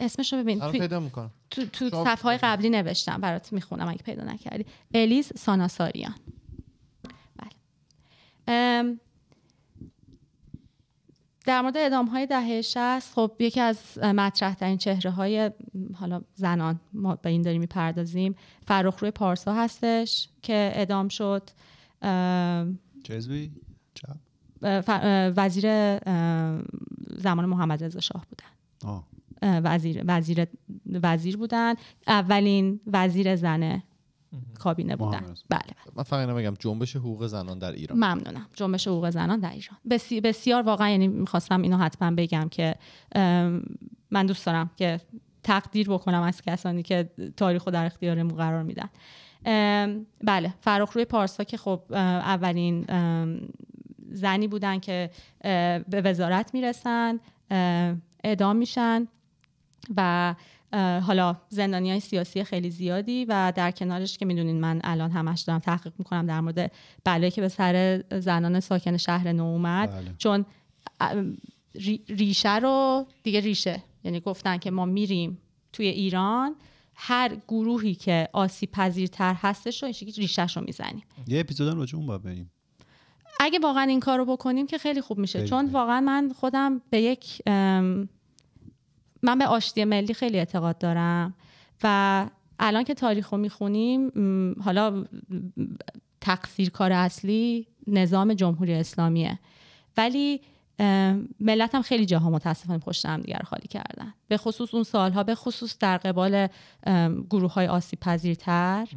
Speaker 3: اسمش رو ببین تو پیدا میکنم تو, تو صفحه های قبلی نوشتم برات میخونم اگه پیدا نکردی الیز ساناساریان بله در مورد اعدام های دهه 60 خب یکی از مطرح ترین چهره های حالا زنان ما به این داریم میپردازیم روی پارسا هستش که ادام شد جزوی وزیر زمان محمد رضا شاه بودن وزیر وزیر وزیر بودن اولین وزیر زنه کابینه بودن بله،,
Speaker 1: بله, من فقط اینو بگم جنبش حقوق زنان در ایران
Speaker 3: ممنونم جنبش حقوق زنان در ایران بسیار واقعا یعنی میخواستم اینو حتما بگم که من دوست دارم که تقدیر بکنم از کسانی که تاریخ در اختیار قرار میدن بله فراخ روی پارسا که خب اولین زنی بودن که به وزارت میرسن اعدام میشن و حالا زندانی های سیاسی خیلی زیادی و در کنارش که میدونین من الان همش دارم تحقیق میکنم در مورد بلایی که به سر زنان ساکن شهر نو اومد بله. چون ریشه رو دیگه ریشه یعنی گفتن که ما میریم توی ایران هر گروهی که آسیب پذیرتر هستش رو این شکلی ریشهش رو میزنیم
Speaker 2: یه اپیزود رو چون باید بریم
Speaker 3: اگه واقعا این کار رو بکنیم که خیلی خوب میشه چون واقعا من خودم به یک من به آشتی ملی خیلی اعتقاد دارم و الان که تاریخ رو میخونیم حالا تقصیر کار اصلی نظام جمهوری اسلامیه ولی ملت هم خیلی جاها متاسفانه پشت هم دیگر خالی کردن به خصوص اون سالها به خصوص در قبال گروه های آسیب پذیرتر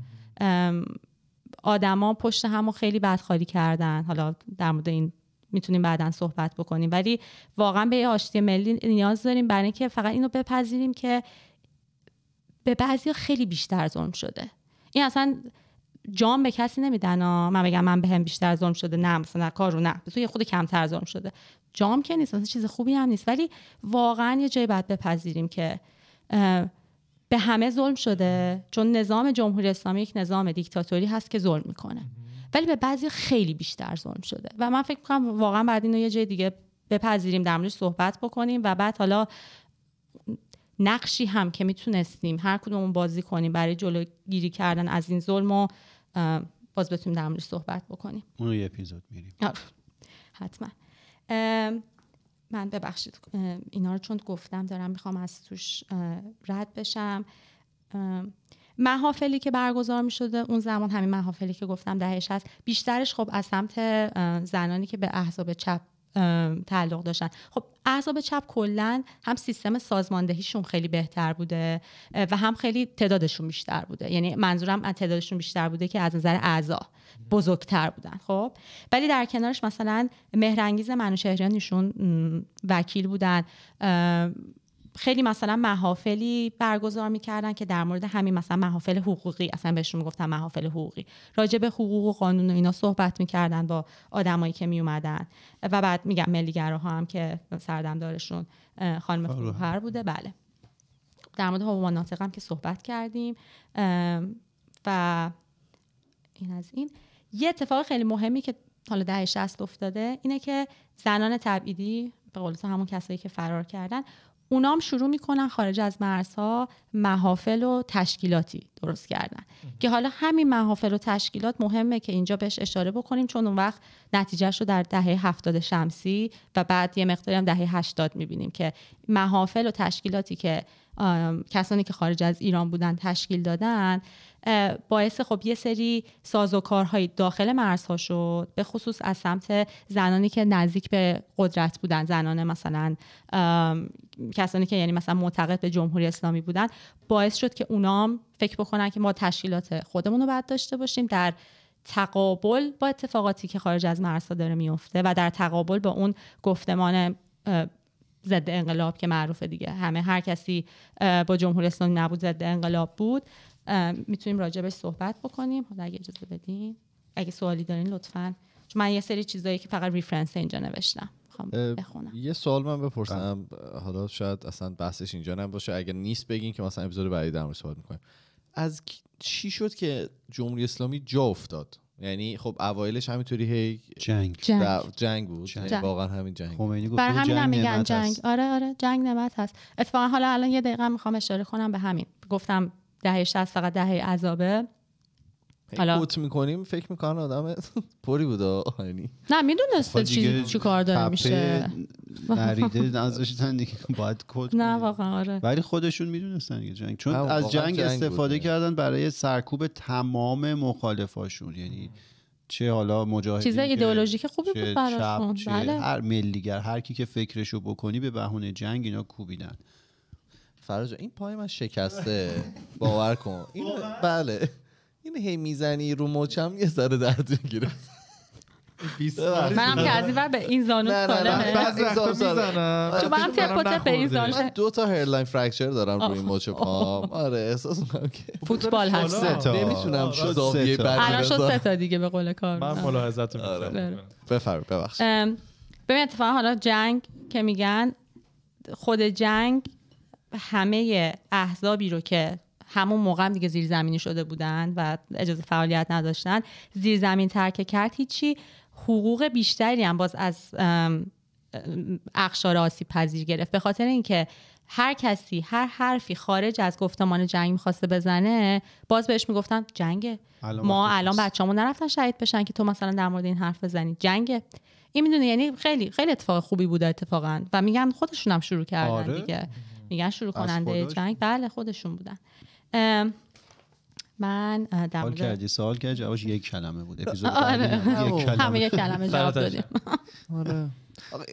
Speaker 3: آدما پشت هم خیلی بد خالی کردن حالا در مورد این میتونیم بعدا صحبت بکنیم ولی واقعا به یه آشتی ملی نیاز داریم برای اینکه فقط اینو بپذیریم که به بعضی خیلی بیشتر ظلم شده این اصلا جام به کسی نمیدن ها. من بگم من به هم بیشتر ظلم شده نه مثلا کار رو نه تو یه خود کمتر ظلم شده جام که نیست مثلا چیز خوبی هم نیست ولی واقعا یه جای باید بپذیریم که به همه ظلم شده چون نظام جمهوری اسلامی یک نظام دیکتاتوری هست که ظلم میکنه ولی به بعضی خیلی بیشتر ظلم شده و من فکر میکنم واقعا بعد اینو یه جای دیگه بپذیریم در موردش صحبت بکنیم و بعد حالا نقشی هم که میتونستیم هر کدومون بازی کنیم برای جلوگیری کردن از این ظلم و باز بتونیم در موردش صحبت بکنیم اون یه اپیزود میریم آره، حتما من ببخشید اینا رو چون گفتم دارم میخوام از توش رد بشم محافلی که برگزار می شده اون زمان همین محافلی که گفتم دهش هست بیشترش خب از سمت زنانی که به احزاب چپ تعلق داشتن خب احزاب چپ کلا هم سیستم سازماندهیشون خیلی بهتر بوده و هم خیلی تعدادشون بیشتر بوده یعنی منظورم از تعدادشون بیشتر بوده که از نظر اعضا بزرگتر بودن خب ولی در کنارش مثلا مهرنگیز منوشهریان ایشون وکیل بودن خیلی مثلا محافلی برگزار میکردن که در مورد همین مثلا محافل حقوقی اصلا بهشون میگفتن محافل حقوقی راجع به حقوق و قانون و اینا صحبت میکردن با آدمایی که میومدن و بعد میگم ها هم که سردمدارشون خانم آره. هر بوده بله در مورد حقوق مناطق هم که صحبت کردیم و این از این یه اتفاق خیلی مهمی که حالا ده افتاده اینه که زنان تبعیدی به قول همون کسایی که فرار کردن اونام شروع میکنن خارج از مرزها محافل و تشکیلاتی درست کردن که حالا همین محافل و تشکیلات مهمه که اینجا بهش اشاره بکنیم چون اون وقت نتیجهش رو در دهه هفتاد شمسی و بعد یه مقداری هم دهه هشتاد میبینیم که محافل و تشکیلاتی که کسانی که خارج از ایران بودن تشکیل دادن باعث خب یه سری سازوکارهای داخل مرزها شد به خصوص از سمت زنانی که نزدیک به قدرت بودن زنان مثلا کسانی که یعنی مثلا معتقد به جمهوری اسلامی بودن باعث شد که اونام فکر بکنن که ما تشکیلات خودمون رو باید داشته باشیم در تقابل با اتفاقاتی که خارج از مرزها داره میفته و در تقابل با اون گفتمان ضد انقلاب که معروف دیگه همه هر کسی با جمهوری اسلامی نبود زده انقلاب بود میتونیم راجبش صحبت بکنیم حالا اگه اجازه بدین اگه سوالی دارین لطفا چون من یه سری چیزایی که فقط ریفرنس اینجا نوشتم
Speaker 1: بخونم. یه سوال من بپرسم حالا شاید اصلا بحثش اینجا نباشه اگر نیست بگین که مثلا اپیزود بعدی در مورد صحبت میکنیم از چی شد که جمهوری اسلامی جا افتاد یعنی خب اوایلش همینطوری هی جنگ جنگ, بود یعنی واقعا همین جنگ گفت بر هم میگن جنگ
Speaker 3: آره آره جنگ نمت هست اتفاقا حالا الان یه دقیقه میخوام اشاره کنم به همین گفتم دهه 60 فقط دهه عذابه
Speaker 1: حالا بوت میکنیم فکر میکنن
Speaker 2: آدم پری بوده آهنی
Speaker 3: نه میدونسته خب چی چی کار داره میشه نریده
Speaker 2: نزداشتن دیگه باید کد
Speaker 3: نه واقعا آره
Speaker 2: ولی خودشون میدونستن دیگه جنگ چون از جنگ, استفاده کردن برای سرکوب تمام مخالفاشون یعنی چه حالا مجاهدین چیز که خوبی بود براشون بله. هر ملیگر هر کی که فکرشو بکنی به بهونه جنگ اینا کوبیدن فراج این پای من شکسته باور کن این بله این هی میزنی رو مچم یه سر درد
Speaker 1: میگیره منم که
Speaker 3: از این به این زانو سالمه
Speaker 2: بعضی وقتا
Speaker 1: میزنم چون منم تپ به این زانو من دو تا هرلاین فرکچر دارم روی مچ پام آره احساس میکنم که فوتبال هست سه تا نمیتونم بردی آره. بدی شد سه
Speaker 3: تا دیگه به قول کار من
Speaker 1: ملاحظت آره. میکنم بفرم بله.
Speaker 3: ببخشید ببین اتفاقا حالا جنگ که میگن خود جنگ همه احزابی رو که همون موقع هم دیگه زیرزمینی شده بودن و اجازه فعالیت نداشتن زیرزمین ترک کرد هیچی حقوق بیشتری هم باز از اخشار آسیب پذیر گرفت به خاطر اینکه هر کسی هر حرفی خارج از گفتمان جنگ میخواسته بزنه باز بهش میگفتن جنگه ما الان بچه‌مون نرفتن شهید بشن که تو مثلا در مورد این حرف بزنی جنگه این میدونه یعنی خیلی خیلی اتفاق خوبی بوده اتفاقا و میگم خودشون هم شروع کردن آره. دیگه میگن شروع کننده جنگ بله خودشون بودن من در مورد کردی
Speaker 2: سوال کردی جوابش یک کلمه بود اپیزود آره. همه یک کلمه جواب دادیم
Speaker 1: آره.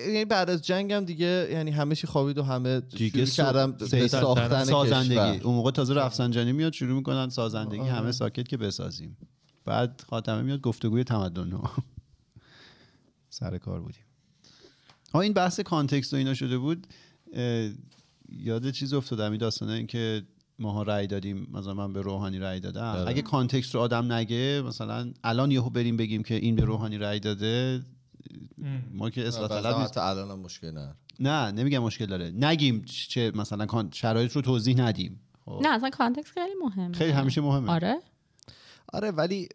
Speaker 1: یعنی بعد از جنگم دیگه یعنی همه چی خوابید و همه دیگه کردم ساختن سازندگی
Speaker 2: اون موقع تازه رفسنجانی میاد شروع میکنن سازندگی همه ساکت که بسازیم بعد خاتمه میاد گفتگوی تمدن سر کار بودیم ها این بحث کانتکست و اینا شده بود یاد چیز افتادم این داستانه این که ماها رأی دادیم مثلا من به روحانی رأی دادم آره. اگه کانتکست رو آدم نگه مثلا الان یهو بریم بگیم که این به روحانی رأی داده ما که اصلا طلب نیست
Speaker 1: الان مشکل نه
Speaker 2: نه نمیگم مشکل داره نگیم چه مثلا شرایط رو توضیح ندیم خب. نه
Speaker 3: اصلا کانتکست خیلی مهمه خیلی همیشه مهمه آره
Speaker 2: آره ولی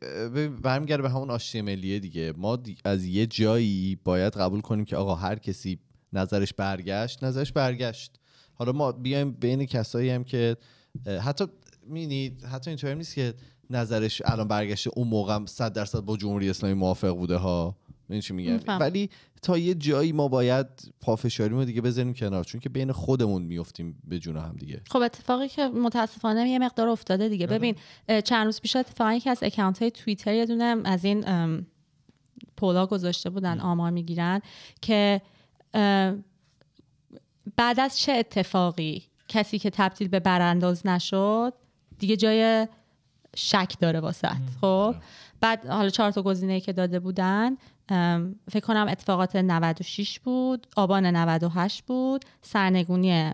Speaker 2: برمیگرده به همون
Speaker 1: آشتی ملیه دیگه ما از یه جایی باید قبول کنیم که آقا هر کسی نظرش برگشت نظرش برگشت حالا ما بیایم بین کسایی هم که حتی مینید حتی اینطوری نیست که نظرش الان برگشته اون موقع 100 درصد با جمهوری اسلامی موافق بوده ها این چی میگم ولی تا یه جایی ما باید پافشاری ما دیگه بذاریم کنار چون که بین خودمون میفتیم به جون هم دیگه
Speaker 3: خب اتفاقی که متاسفانه یه مقدار افتاده دیگه آره. ببین چند روز پیش اتفاقی که از اکانت های توییتر از این پولا گذاشته بودن آمار میگیرن که بعد از چه اتفاقی کسی که تبدیل به برانداز نشد دیگه جای شک داره واسط خب آره. بعد حالا چهار تا گزینه که داده بودن فکر کنم اتفاقات 96 بود آبان 98 بود سرنگونی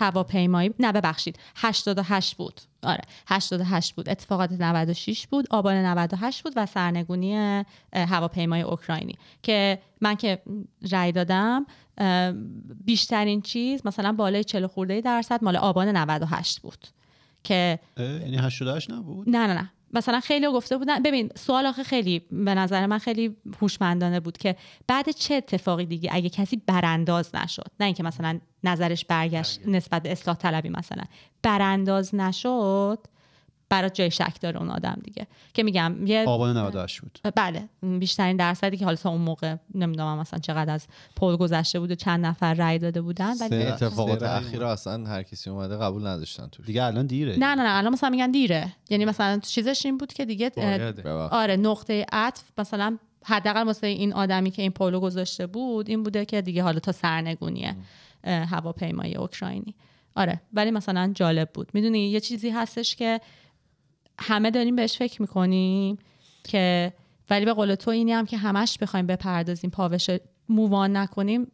Speaker 3: هواپیمایی نه ببخشید 88 بود آره 88 بود اتفاقات 96 بود آبان 98 بود و سرنگونی هواپیمای اوکراینی که من که رأی دادم بیشترین چیز مثلا بالای 40 خورده درصد مال آبان 98 بود که
Speaker 2: یعنی 88 نبود
Speaker 3: نه نه نه مثلا خیلی گفته بودن ببین سوال آخه خیلی به نظر من خیلی هوشمندانه بود که بعد چه اتفاقی دیگه اگه کسی برانداز نشد نه اینکه مثلا نظرش برگشت نسبت اصلاح طلبی مثلا برانداز نشد برات جای شک داره اون آدم دیگه که میگم یه آبان
Speaker 2: 98 بود
Speaker 3: بله بیشترین درصدی که حالا اون موقع نمیدونم مثلا چقدر از پل گذشته بود و چند نفر رای داده بودن ولی اتفاقات
Speaker 1: اخیر اصلا هر کسی اومده قبول نداشتن
Speaker 2: توش دیگه الان دیره نه
Speaker 3: نه نه الان مثلا میگن دیره یعنی مثلا چیزش این بود که دیگه آره نقطه عطف مثلا حداقل مثلا این آدمی که این پولو گذاشته بود این بوده که دیگه حالا تا سرنگونیه هواپیمای اوکراینی آره ولی مثلا جالب بود میدونی یه چیزی هستش که همه داریم بهش فکر میکنیم که ولی به قول تو اینی هم که همش بخوایم بپردازیم پاوش مووان نکنیم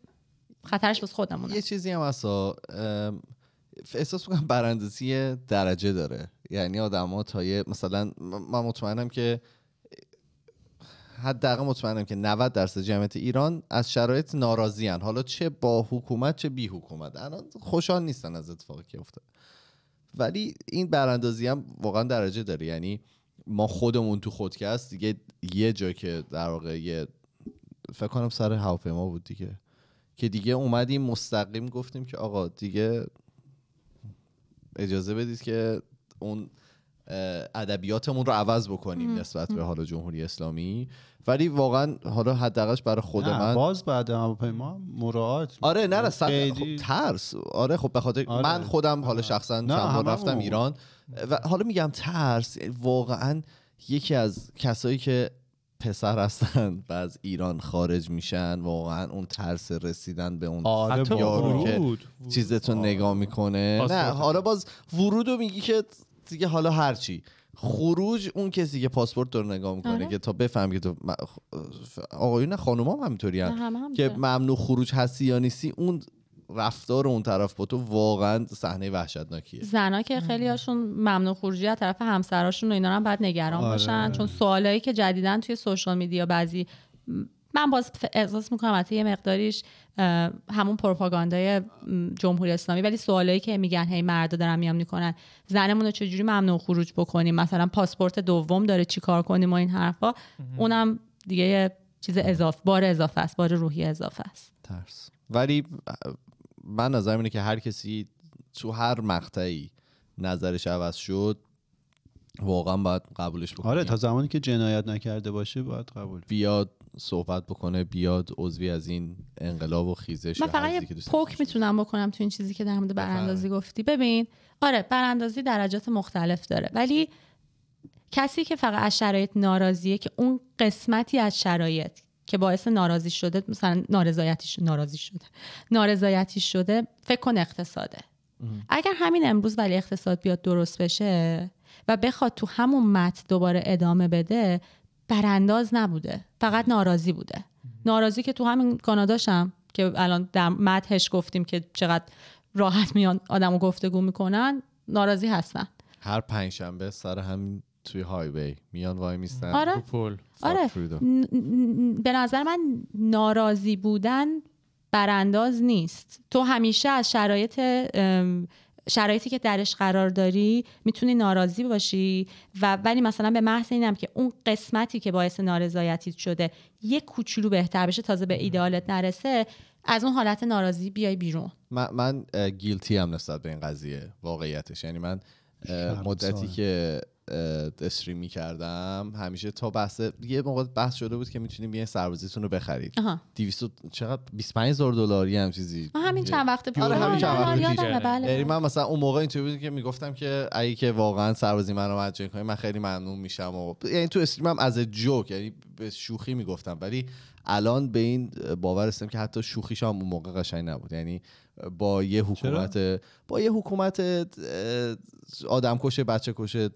Speaker 1: خطرش بس خودمونه یه چیزی هم اصلا احساس میکنم براندازی درجه داره یعنی آدما تا یه مثلا من مطمئنم که حداقل مطمئنم که 90 درصد جمعیت ایران از شرایط ناراضیان حالا چه با حکومت چه بی حکومت الان خوشحال نیستن از اتفاقی که افتاده ولی این براندازی هم واقعا درجه داره یعنی ما خودمون تو خودکست دیگه یه جا که در واقع یه فکر کنم سر ما بود دیگه که دیگه اومدیم مستقیم گفتیم که آقا دیگه اجازه بدید که اون ادبیاتمون رو عوض بکنیم نسبت به حال جمهوری اسلامی ولی واقعا حالا حداقلش برای خود من باز بعد هواپیما مراعات آره نه خب، ترس آره خب به آره. من خودم حالا آره. شخصا چند رفتم ایران و حالا میگم ترس واقعا یکی از کسایی که پسر هستن و از ایران خارج میشن واقعا اون ترس رسیدن به اون آره یارو که چیزتون آره. نگاه میکنه نه حالا باز ورودو میگی که دیگه حالا هرچی خروج اون کسی که پاسپورت رو نگاه میکنه که تا بفهم که تو آقایون خانوما هم همینطوری که ممنوع خروج هستی یا نیستی اون رفتار اون طرف با تو واقعا صحنه وحشتناکیه زنا
Speaker 3: که خیلی هاشون ممنوع خروجی از طرف همسراشون و اینا هم باید نگران آره. باشن چون سوالایی که جدیدن توی سوشال میدیا بعضی من باز احساس میکنم حتی یه مقداریش همون پروپاگاندای جمهوری اسلامی ولی سوالایی که میگن هی مردا دارن میام میکنن زنمون رو چجوری ممنوع خروج بکنیم مثلا پاسپورت دوم داره چیکار کنیم و این حرفا اونم دیگه یه چیز اضافه بار اضافه است بار روحی اضافه است
Speaker 1: ترس ولی من نظرم اینه که هر کسی تو هر مقطعی نظرش عوض شد واقعا باید قبولش بکنیم آره تا
Speaker 2: زمانی که جنایت نکرده باشه باید قبول
Speaker 1: بیاد صحبت بکنه بیاد عضوی از این انقلاب و خیزش من فقط یه پوک
Speaker 3: میتونم بکنم تو این چیزی که در مورد براندازی گفتی ببین آره براندازی درجات مختلف داره ولی کسی که فقط از شرایط ناراضیه که اون قسمتی از شرایط که باعث ناراضی شده مثلا نارضایتی شده ناراضی شده نارضایتی شده فکر کن اقتصاده اگر همین امروز ولی اقتصاد بیاد درست بشه و بخواد تو همون متن دوباره ادامه بده برانداز نبوده فقط ناراضی بوده ناراضی که تو همین کاناداشم که الان در مدهش گفتیم که چقدر راحت میان آدم و گفتگو میکنن ناراضی هستن
Speaker 1: هر پنجشنبه سر هم توی هایوی میان وای میستن آره. پول آره.
Speaker 3: به نظر من ناراضی بودن برانداز نیست تو همیشه از شرایط شرایطی که درش قرار داری میتونی ناراضی باشی و ولی مثلا به محض اینم که اون قسمتی که باعث نارضایتی شده یه کوچولو بهتر بشه تازه به ایدالت نرسه از اون حالت ناراضی بیای بیرون
Speaker 1: من, من گیلتی هم نسبت به این قضیه واقعیتش یعنی من مدتی که استریم میکردم همیشه تا بحث یه موقع بحث شده بود که میتونیم بیاین سربازیتون رو بخرید 200 چقدر 25000 دلاری هم چیزی همین چند وقت آره، پیش همین بله، یعنی وقت بله من مثلا اون موقع اینطوری بود که میگفتم که اگه که واقعا سربازی منو مجنگ کنه من خیلی ممنون میشم و یعنی تو هم از جوک یعنی به شوخی میگفتم ولی الان به این باور هستم که حتی شوخیش هم اون موقع قشنگ نبود یعنی با یه حکومت با یه حکومت آدم کشه بچه کشه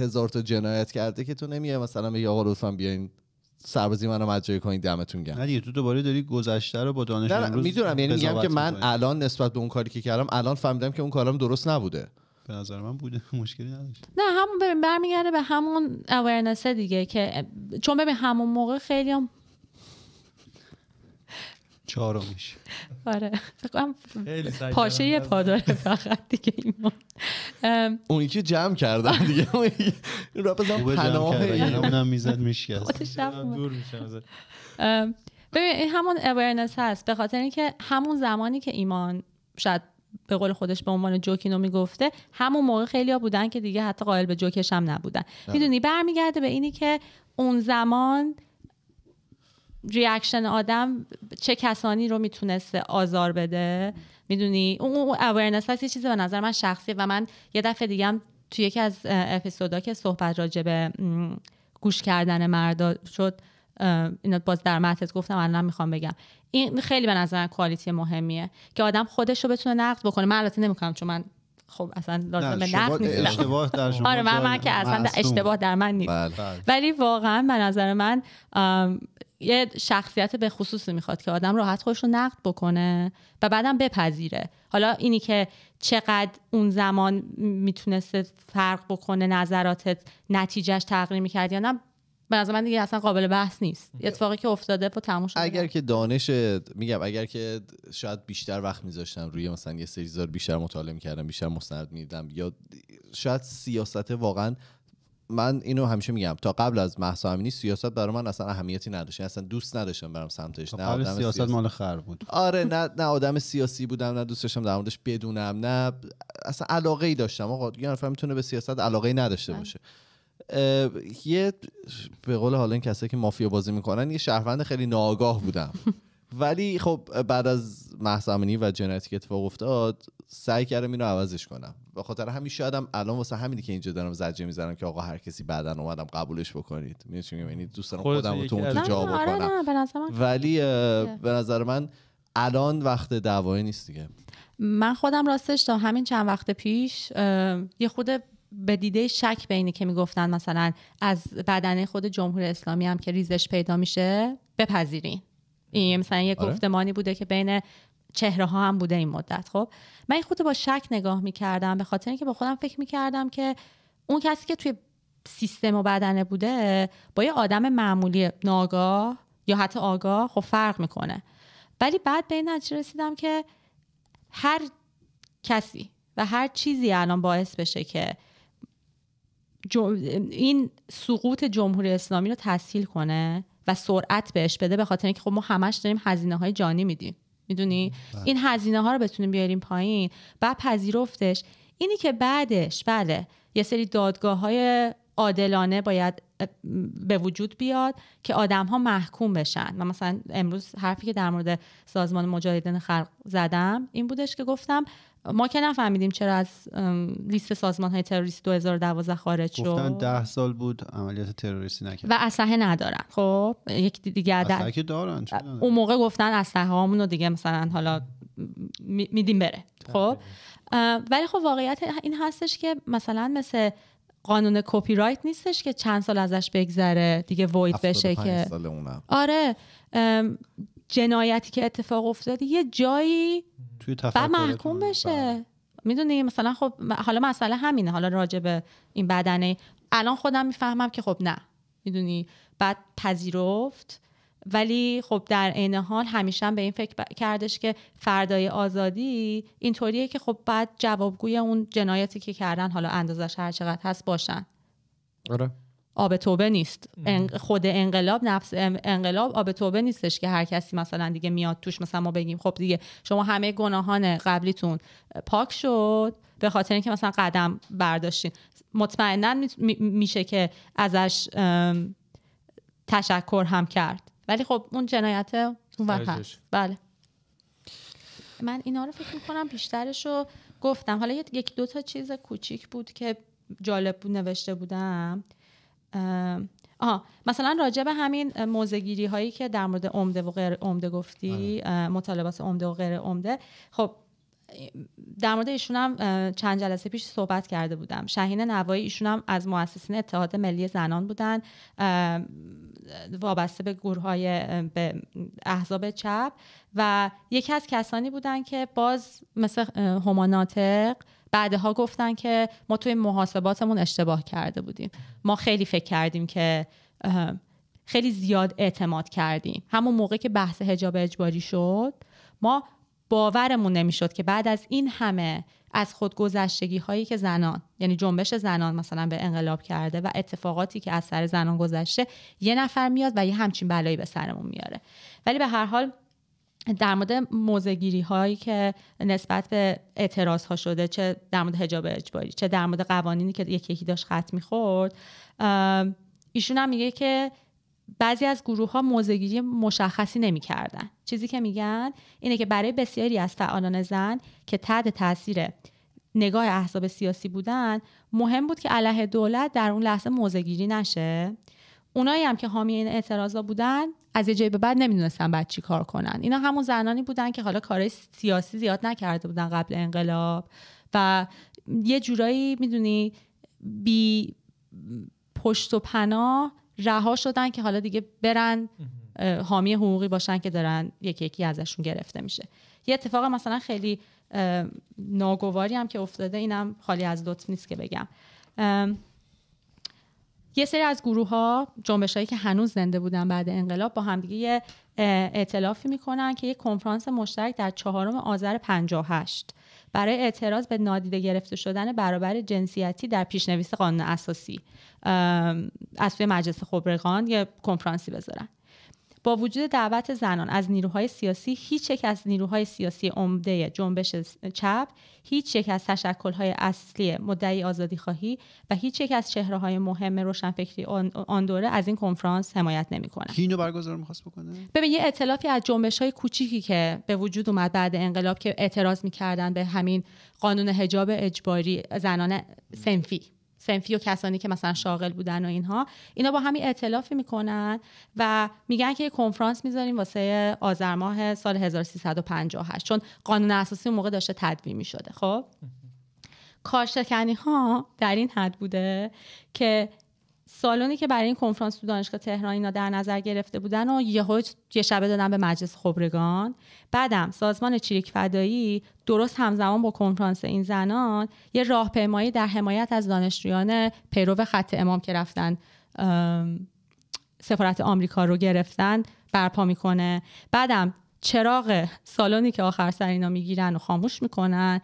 Speaker 1: هزار تا جنایت کرده که تو نمیه مثلا یه آقا لطفا بیاین سربازی منو مجای کنین دمتون گرم نه
Speaker 2: دیگه تو دوباره داری گذشته رو با دانش نه میدونم یعنی میگم که من
Speaker 1: الان نسبت به اون کاری که کردم الان فهمیدم که اون کارم درست نبوده به نظر
Speaker 2: من بوده مشکلی نداشت
Speaker 3: نه همون برمیگرده به همون اورنسه دیگه که چون ببین همون موقع خیلی هم
Speaker 2: چهارمیش
Speaker 3: آره پاشه یه پا داره فقط دیگه ایمان
Speaker 1: اون یکی جمع کردم دیگه اون را پناه اونم میزد میشکست
Speaker 3: دور ببین این همون اورنس هست به خاطر اینکه همون زمانی که ایمان شاید به قول خودش به عنوان جوک میگفته همون موقع خیلی ها بودن که دیگه حتی قائل به جوکش هم نبودن میدونی برمیگرده به اینی که اون زمان ریاکشن آدم چه کسانی رو میتونسته آزار بده میدونی اون اورنس هست یه چیزی به نظر من شخصی و من یه دفعه دیگه هم توی یکی از اپیزودا که صحبت راجع به گوش کردن مردا شد اینا باز در متن گفتم الان میخوام بگم این خیلی به نظر من کوالیتی مهمیه که آدم خودش رو بتونه نقد بکنه من البته نمیکنم چون من خب اصلا لازم به نقد نیست اشتباه
Speaker 2: در آره، من, که اصلا اشتباه در من نیست بله، بله.
Speaker 3: ولی واقعا به نظر من یه شخصیت به خصوص میخواد که آدم راحت خودش رو نقد بکنه و بعدم بپذیره حالا اینی که چقدر اون زمان میتونسته فرق بکنه نظراتت نتیجهش تغییر میکرد یا نه به نظر من دیگه اصلا قابل بحث نیست اتفاقی که افتاده با تموم اگر
Speaker 1: که دانش میگم اگر که شاید بیشتر وقت میذاشتم روی مثلا یه سری بیشتر مطالعه میکردم بیشتر مستند میدم یا شاید سیاست واقعا من اینو همیشه میگم تا قبل از مهسا امینی سیاست برای من اصلا اهمیتی نداشت یعنی اصلا دوست نداشتم برم سمتش خب، نه قبل سیاست, سیاست مال خر بود آره نه نه آدم سیاسی بودم نه دوست داشتم در موردش بدونم نه اصلا علاقه ای داشتم آقا یه نفر میتونه به سیاست علاقه ای نداشته بله. باشه یه به قول حالا این کسایی که مافیا بازی میکنن یه شهروند خیلی ناآگاه بودم ولی خب بعد از محسامنی و جنایتی که اتفاق افتاد سعی کردم اینو عوضش کنم به خاطر همین شایدم الان واسه همینی که اینجا دارم زجه میزنم که آقا هر کسی بعدا اومدم قبولش بکنید میدونی یعنی دوست دارم خودم تو اون جا بکنم آره، ولی به نظر من الان وقت دعوایی نیست دیگه
Speaker 3: من خودم راستش تا همین چند وقت پیش یه خود به دیده شک به اینی که میگفتن مثلا از بدنه خود جمهور اسلامی هم که ریزش پیدا میشه بپذیرین این مثلا یه آره. گفتمانی بوده که بین چهره ها هم بوده این مدت خب من این خود با شک نگاه میکردم به خاطر اینکه با خودم فکر میکردم که اون کسی که توی سیستم و بدنه بوده با یه آدم معمولی ناگاه یا حتی آگاه خب فرق میکنه ولی بعد به این نتیجه رسیدم که هر کسی و هر چیزی الان باعث بشه که این سقوط جمهوری اسلامی رو تسهیل کنه و سرعت بهش بده به خاطر اینکه خب ما همش داریم هزینه های جانی میدیم میدونی بله. این هزینه ها رو بتونیم بیاریم پایین و پذیرفتش اینی که بعدش بله یه سری دادگاه های عادلانه باید به وجود بیاد که آدم ها محکوم بشن و مثلا امروز حرفی که در مورد سازمان مجاهدین خلق زدم این بودش که گفتم ما که نفهمیدیم چرا از لیست سازمان های تروریست 2012 خارج شد گفتن 10
Speaker 2: سال بود عملیات تروریستی نکرد
Speaker 3: و اسلحه ندارن خب یک دیگه در... که دارن اون موقع گفتن اسلحه هامون دیگه مثلا حالا میدیم بره خب ولی خب واقعیت این هستش که مثلا مثل قانون کپی رایت نیستش که چند سال ازش بگذره دیگه وید بشه که آره جنایتی که اتفاق افتاده یه جایی توی محکوم بشه بله. میدونی مثلا خب حالا مسئله همینه حالا راجع به این بدنه الان خودم میفهمم که خب نه میدونی بعد پذیرفت ولی خب در عین حال همیشه به این فکر کردش که فردای آزادی اینطوریه که خب بعد جوابگوی اون جنایتی که کردن حالا اندازش هر چقدر هست باشن آره آب توبه نیست خود انقلاب نفس انقلاب آب توبه نیستش که هر کسی مثلا دیگه میاد توش مثلا ما بگیم خب دیگه شما همه گناهان قبلیتون پاک شد به خاطر اینکه مثلا قدم برداشتین مطمئنا میشه که ازش تشکر هم کرد ولی خب اون جنایت اون هست بله من اینا رو فکر میکنم بیشترش رو گفتم حالا یک دو تا چیز کوچیک بود که جالب بود نوشته بودم آها مثلا راجع به همین موزگیری هایی که در مورد عمده و غیر عمده گفتی آره. مطالبات عمده و غیر عمده خب در مورد ایشون هم چند جلسه پیش صحبت کرده بودم شهین نوایی ایشون هم از مؤسسین اتحاد ملی زنان بودن وابسته به گروه های به احزاب چپ و یکی از کسانی بودن که باز مثل هماناتق بعدها گفتن که ما توی محاسباتمون اشتباه کرده بودیم ما خیلی فکر کردیم که خیلی زیاد اعتماد کردیم همون موقع که بحث هجاب اجباری شد ما باورمون نمیشد که بعد از این همه از خودگذشتگی هایی که زنان یعنی جنبش زنان مثلا به انقلاب کرده و اتفاقاتی که از سر زنان گذشته یه نفر میاد و یه همچین بلایی به سرمون میاره ولی به هر حال در مورد موزگیری هایی که نسبت به اعتراض ها شده چه در مورد حجاب اجباری چه در مورد قوانینی که یکی یکی داشت خط میخورد ایشون هم میگه که بعضی از گروه ها موزگیری مشخصی نمیکردن چیزی که میگن اینه که برای بسیاری از فعالان زن که تحت تاثیر نگاه احزاب سیاسی بودن مهم بود که علیه دولت در اون لحظه موزگیری نشه اونایی هم که حامی این اعتراضا بودن از یه جای به بعد نمیدونستن بعد چی کار کنن اینا همون زنانی بودن که حالا کارهای سیاسی زیاد نکرده بودن قبل انقلاب و یه جورایی میدونی بی پشت و پناه رها شدن که حالا دیگه برن حامی حقوقی باشن که دارن یکی یکی ازشون گرفته میشه یه اتفاق مثلا خیلی ناگواری هم که افتاده اینم خالی از لطف نیست که بگم یه سری از گروه ها جنبش هایی که هنوز زنده بودن بعد انقلاب با همدیگه یه اعتلافی میکنن که یک کنفرانس مشترک در چهارم آذر 58 برای اعتراض به نادیده گرفته شدن برابر جنسیتی در پیشنویس قانون اساسی از سوی مجلس خبرگان یه کنفرانسی بذارن با وجود دعوت زنان از نیروهای سیاسی هیچ یک از نیروهای سیاسی عمده جنبش چپ هیچ یک از تشکل‌های اصلی مدعی آزادی خواهی و هیچ یک از چهره مهم روشنفکری آن دوره از این کنفرانس حمایت نمی‌کنن.
Speaker 2: اینو برگزار می‌خواست بکنه؟
Speaker 3: ببین یه ائتلافی از جنبش های کوچیکی که به وجود اومد بعد انقلاب که اعتراض میکردن به همین قانون حجاب اجباری زنان سنفی سنفی و کسانی که مثلا شاغل بودن و اینها اینا با همین ائتلافی میکنن و میگن که یه کنفرانس میذاریم واسه آذر ماه سال 1358 چون قانون اساسی اون موقع داشته تدوین میشده خب کارشکنی ها در این حد بوده که سالونی که برای این کنفرانس تو دانشگاه تهران اینا در نظر گرفته بودن و یهو یه شبه دادن به مجلس خبرگان بعدم سازمان چریک فدایی درست همزمان با کنفرانس این زنان یه راهپیمایی در حمایت از دانشجویان پیرو خط امام که رفتن سفارت آمریکا رو گرفتن برپا میکنه بعدم چراغ سالونی که آخر سر اینا میگیرن و خاموش میکنن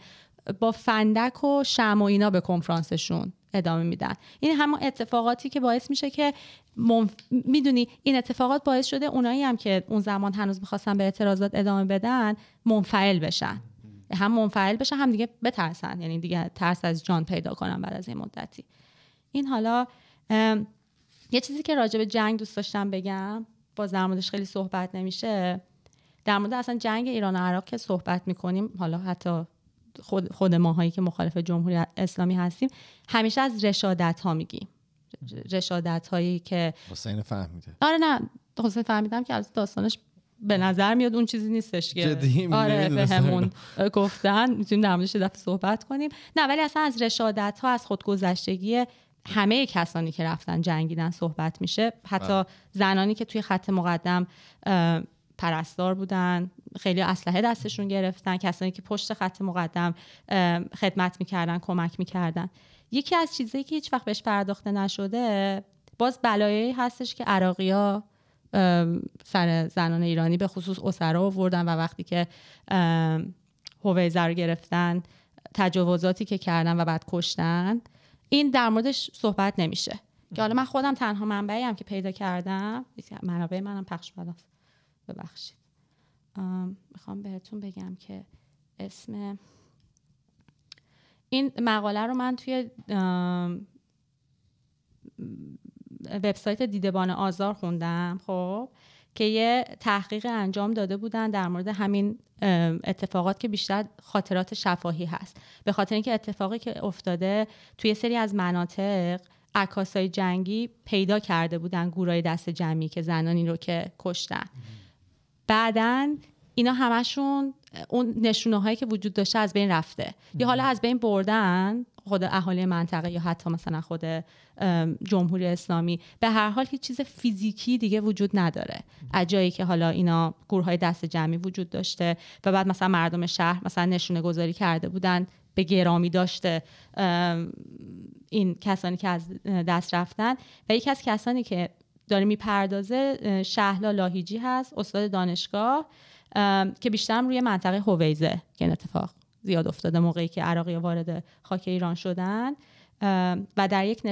Speaker 3: با فندک و شم و اینا به کنفرانسشون ادامه میدن این همون اتفاقاتی که باعث میشه که منف... میدونی این اتفاقات باعث شده اونایی هم که اون زمان هنوز میخواستن به اعتراضات ادامه بدن منفعل بشن هم منفعل بشن هم دیگه بترسن یعنی دیگه ترس از جان پیدا کنن بعد از این مدتی این حالا یه چیزی که راجع به جنگ دوست داشتم بگم با در خیلی صحبت نمیشه در مورد اصلا جنگ ایران و عراق که صحبت میکنیم حالا حتی خود, خود هایی که مخالف جمهوری اسلامی هستیم همیشه از رشادت ها میگیم رشادت هایی که
Speaker 1: حسین فهمیده
Speaker 3: آره نه حسین فهمیدم که از داستانش به نظر میاد اون چیزی نیستش که آره همون گفتن میتونیم در موردش دفعه صحبت کنیم نه ولی اصلا از رشادت ها از خودگذشتگی همه کسانی که رفتن جنگیدن صحبت میشه حتی بله. زنانی که توی خط مقدم پرستار بودن خیلی اسلحه دستشون گرفتن کسانی که پشت خط مقدم خدمت میکردن کمک میکردن یکی از چیزهایی که هیچ وقت بهش پرداخته نشده باز بلایی هستش که عراقیا سر زنان ایرانی به خصوص اسرا آوردن و وقتی که هویزه رو گرفتن تجاوزاتی که کردن و بعد کشتن این در موردش صحبت نمیشه که حالا من خودم تنها منبعی هم که پیدا کردم منابع منم پخش بدم ببخشید میخوام بهتون بگم که اسم این مقاله رو من توی وبسایت دیدبان آزار خوندم خب که یه تحقیق انجام داده بودن در مورد همین اتفاقات که بیشتر خاطرات شفاهی هست به خاطر اینکه اتفاقی که افتاده توی سری از مناطق عکاسای جنگی پیدا کرده بودن گورای دست جمعی که زنانی رو که کشتن بعدا اینا همشون اون نشونه هایی که وجود داشته از بین رفته یا حالا از بین بردن خود اهالی منطقه یا حتی مثلا خود جمهوری اسلامی به هر حال هیچ چیز فیزیکی دیگه وجود نداره از جایی که حالا اینا گروه های دست جمعی وجود داشته و بعد مثلا مردم شهر مثلا نشونه گذاری کرده بودن به گرامی داشته این کسانی که از دست رفتن و یکی از کسانی که داره میپردازه شهلا لاهیجی هست استاد دانشگاه که بیشتر روی منطقه هویزه که این اتفاق زیاد افتاده موقعی که عراقی وارد خاک ایران شدن و در یک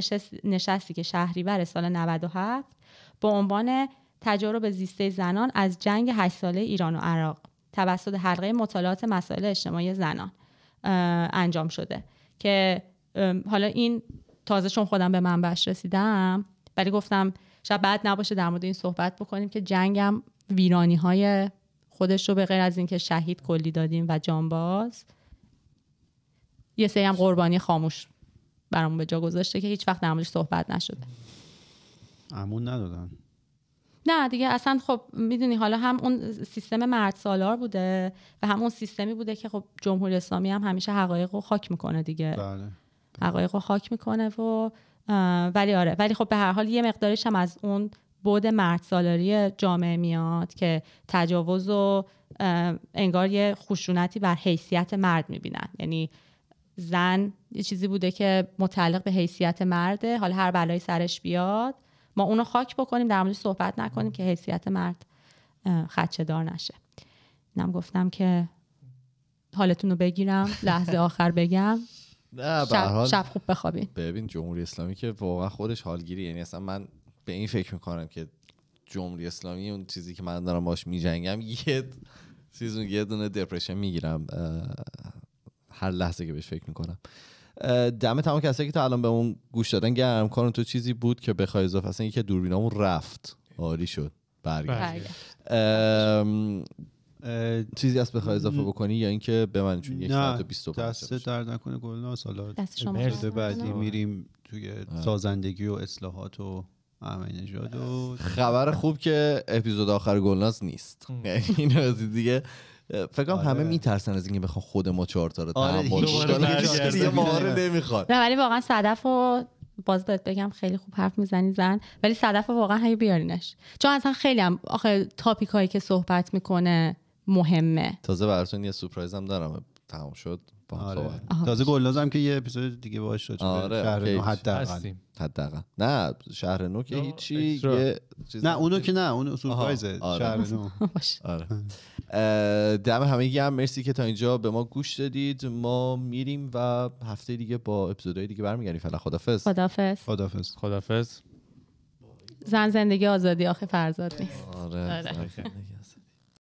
Speaker 3: نشستی که شهریور سال 97 با عنوان تجارب زیسته زنان از جنگ هشت ساله ایران و عراق توسط حلقه مطالعات مسائل اجتماعی زنان انجام شده که حالا این تازه چون خودم به منبعش رسیدم ولی گفتم شاید بعد نباشه در مورد این صحبت بکنیم که جنگم ویرانی های خودش رو به غیر از اینکه شهید کلی دادیم و جانباز یه سری هم قربانی خاموش برامون به جا گذاشته که هیچ وقت نمیشه صحبت نشده
Speaker 2: امون ندادن
Speaker 3: نه دیگه اصلا خب میدونی حالا هم اون سیستم مرد سالار بوده و هم اون سیستمی بوده که خب جمهوری اسلامی هم همیشه حقایق رو خاک میکنه دیگه بله. حقایق رو خاک میکنه و ولی آره ولی خب به هر حال یه مقدارش هم از اون بود مرد سالاری جامعه میاد که تجاوز و انگار یه خشونتی بر حیثیت مرد میبینن یعنی زن یه چیزی بوده که متعلق به حیثیت مرده حالا هر بلایی سرش بیاد ما اونو خاک بکنیم در موردش صحبت نکنیم که حیثیت مرد خچه دار نشه اینم گفتم که حالتون رو بگیرم لحظه آخر بگم نه برحال شب خوب بخوابین
Speaker 1: ببین جمهوری اسلامی که واقعا خودش حالگیری یعنی اصلا من به این فکر میکنم که جمهوری اسلامی اون چیزی که من دارم باش میجنگم یه سیزون یه دونه دپرشن میگیرم هر لحظه که بهش فکر میکنم دم تمام کسایی که تا الان به اون گوش دادن گرم تو چیزی بود که بخوای اضافه اصلا یکی دوربینامون رفت عالی شد برگشت چیزی هست بخوای اضافه
Speaker 2: بکنی یا اینکه به من چون یک ساعت و 25 دست در نکنه گلناس حالا مرد بعدی میریم توی سازندگی و اصلاحات و احمد و خبر
Speaker 1: خوب که اپیزود آخر گلناس نیست یعنی این از دیگه فکر کنم آره. همه میترسن از اینکه بخوام خود ما چهار تا رو آره، تحمل کنیم
Speaker 3: نه ولی واقعا صدف و باز بهت بگم خیلی خوب حرف میزنی زن ولی صدف واقعا هی بیارینش چون اصلا خیلی هم آخه تاپیک هایی که صحبت میکنه مهمه
Speaker 1: تازه براتون یه سورپرایز هم دارم تمام شد با آره. تازه
Speaker 2: هم که یه اپیزود دیگه باهاش شد آره. شهر نو حداقل
Speaker 1: حداقل نه شهر نو که هیچی یه چیز نه اونو که نه اون سورپرایز آره. شهر نو آره. دم همه هم مرسی که تا اینجا به ما گوش دادید ما میریم و هفته دیگه با اپیزودهای دیگه برمیگردیم فعلا خدافظ خدافظ خدافظ خدافظ
Speaker 3: زن زندگی آزادی آخه فرزاد نیست آره. آره.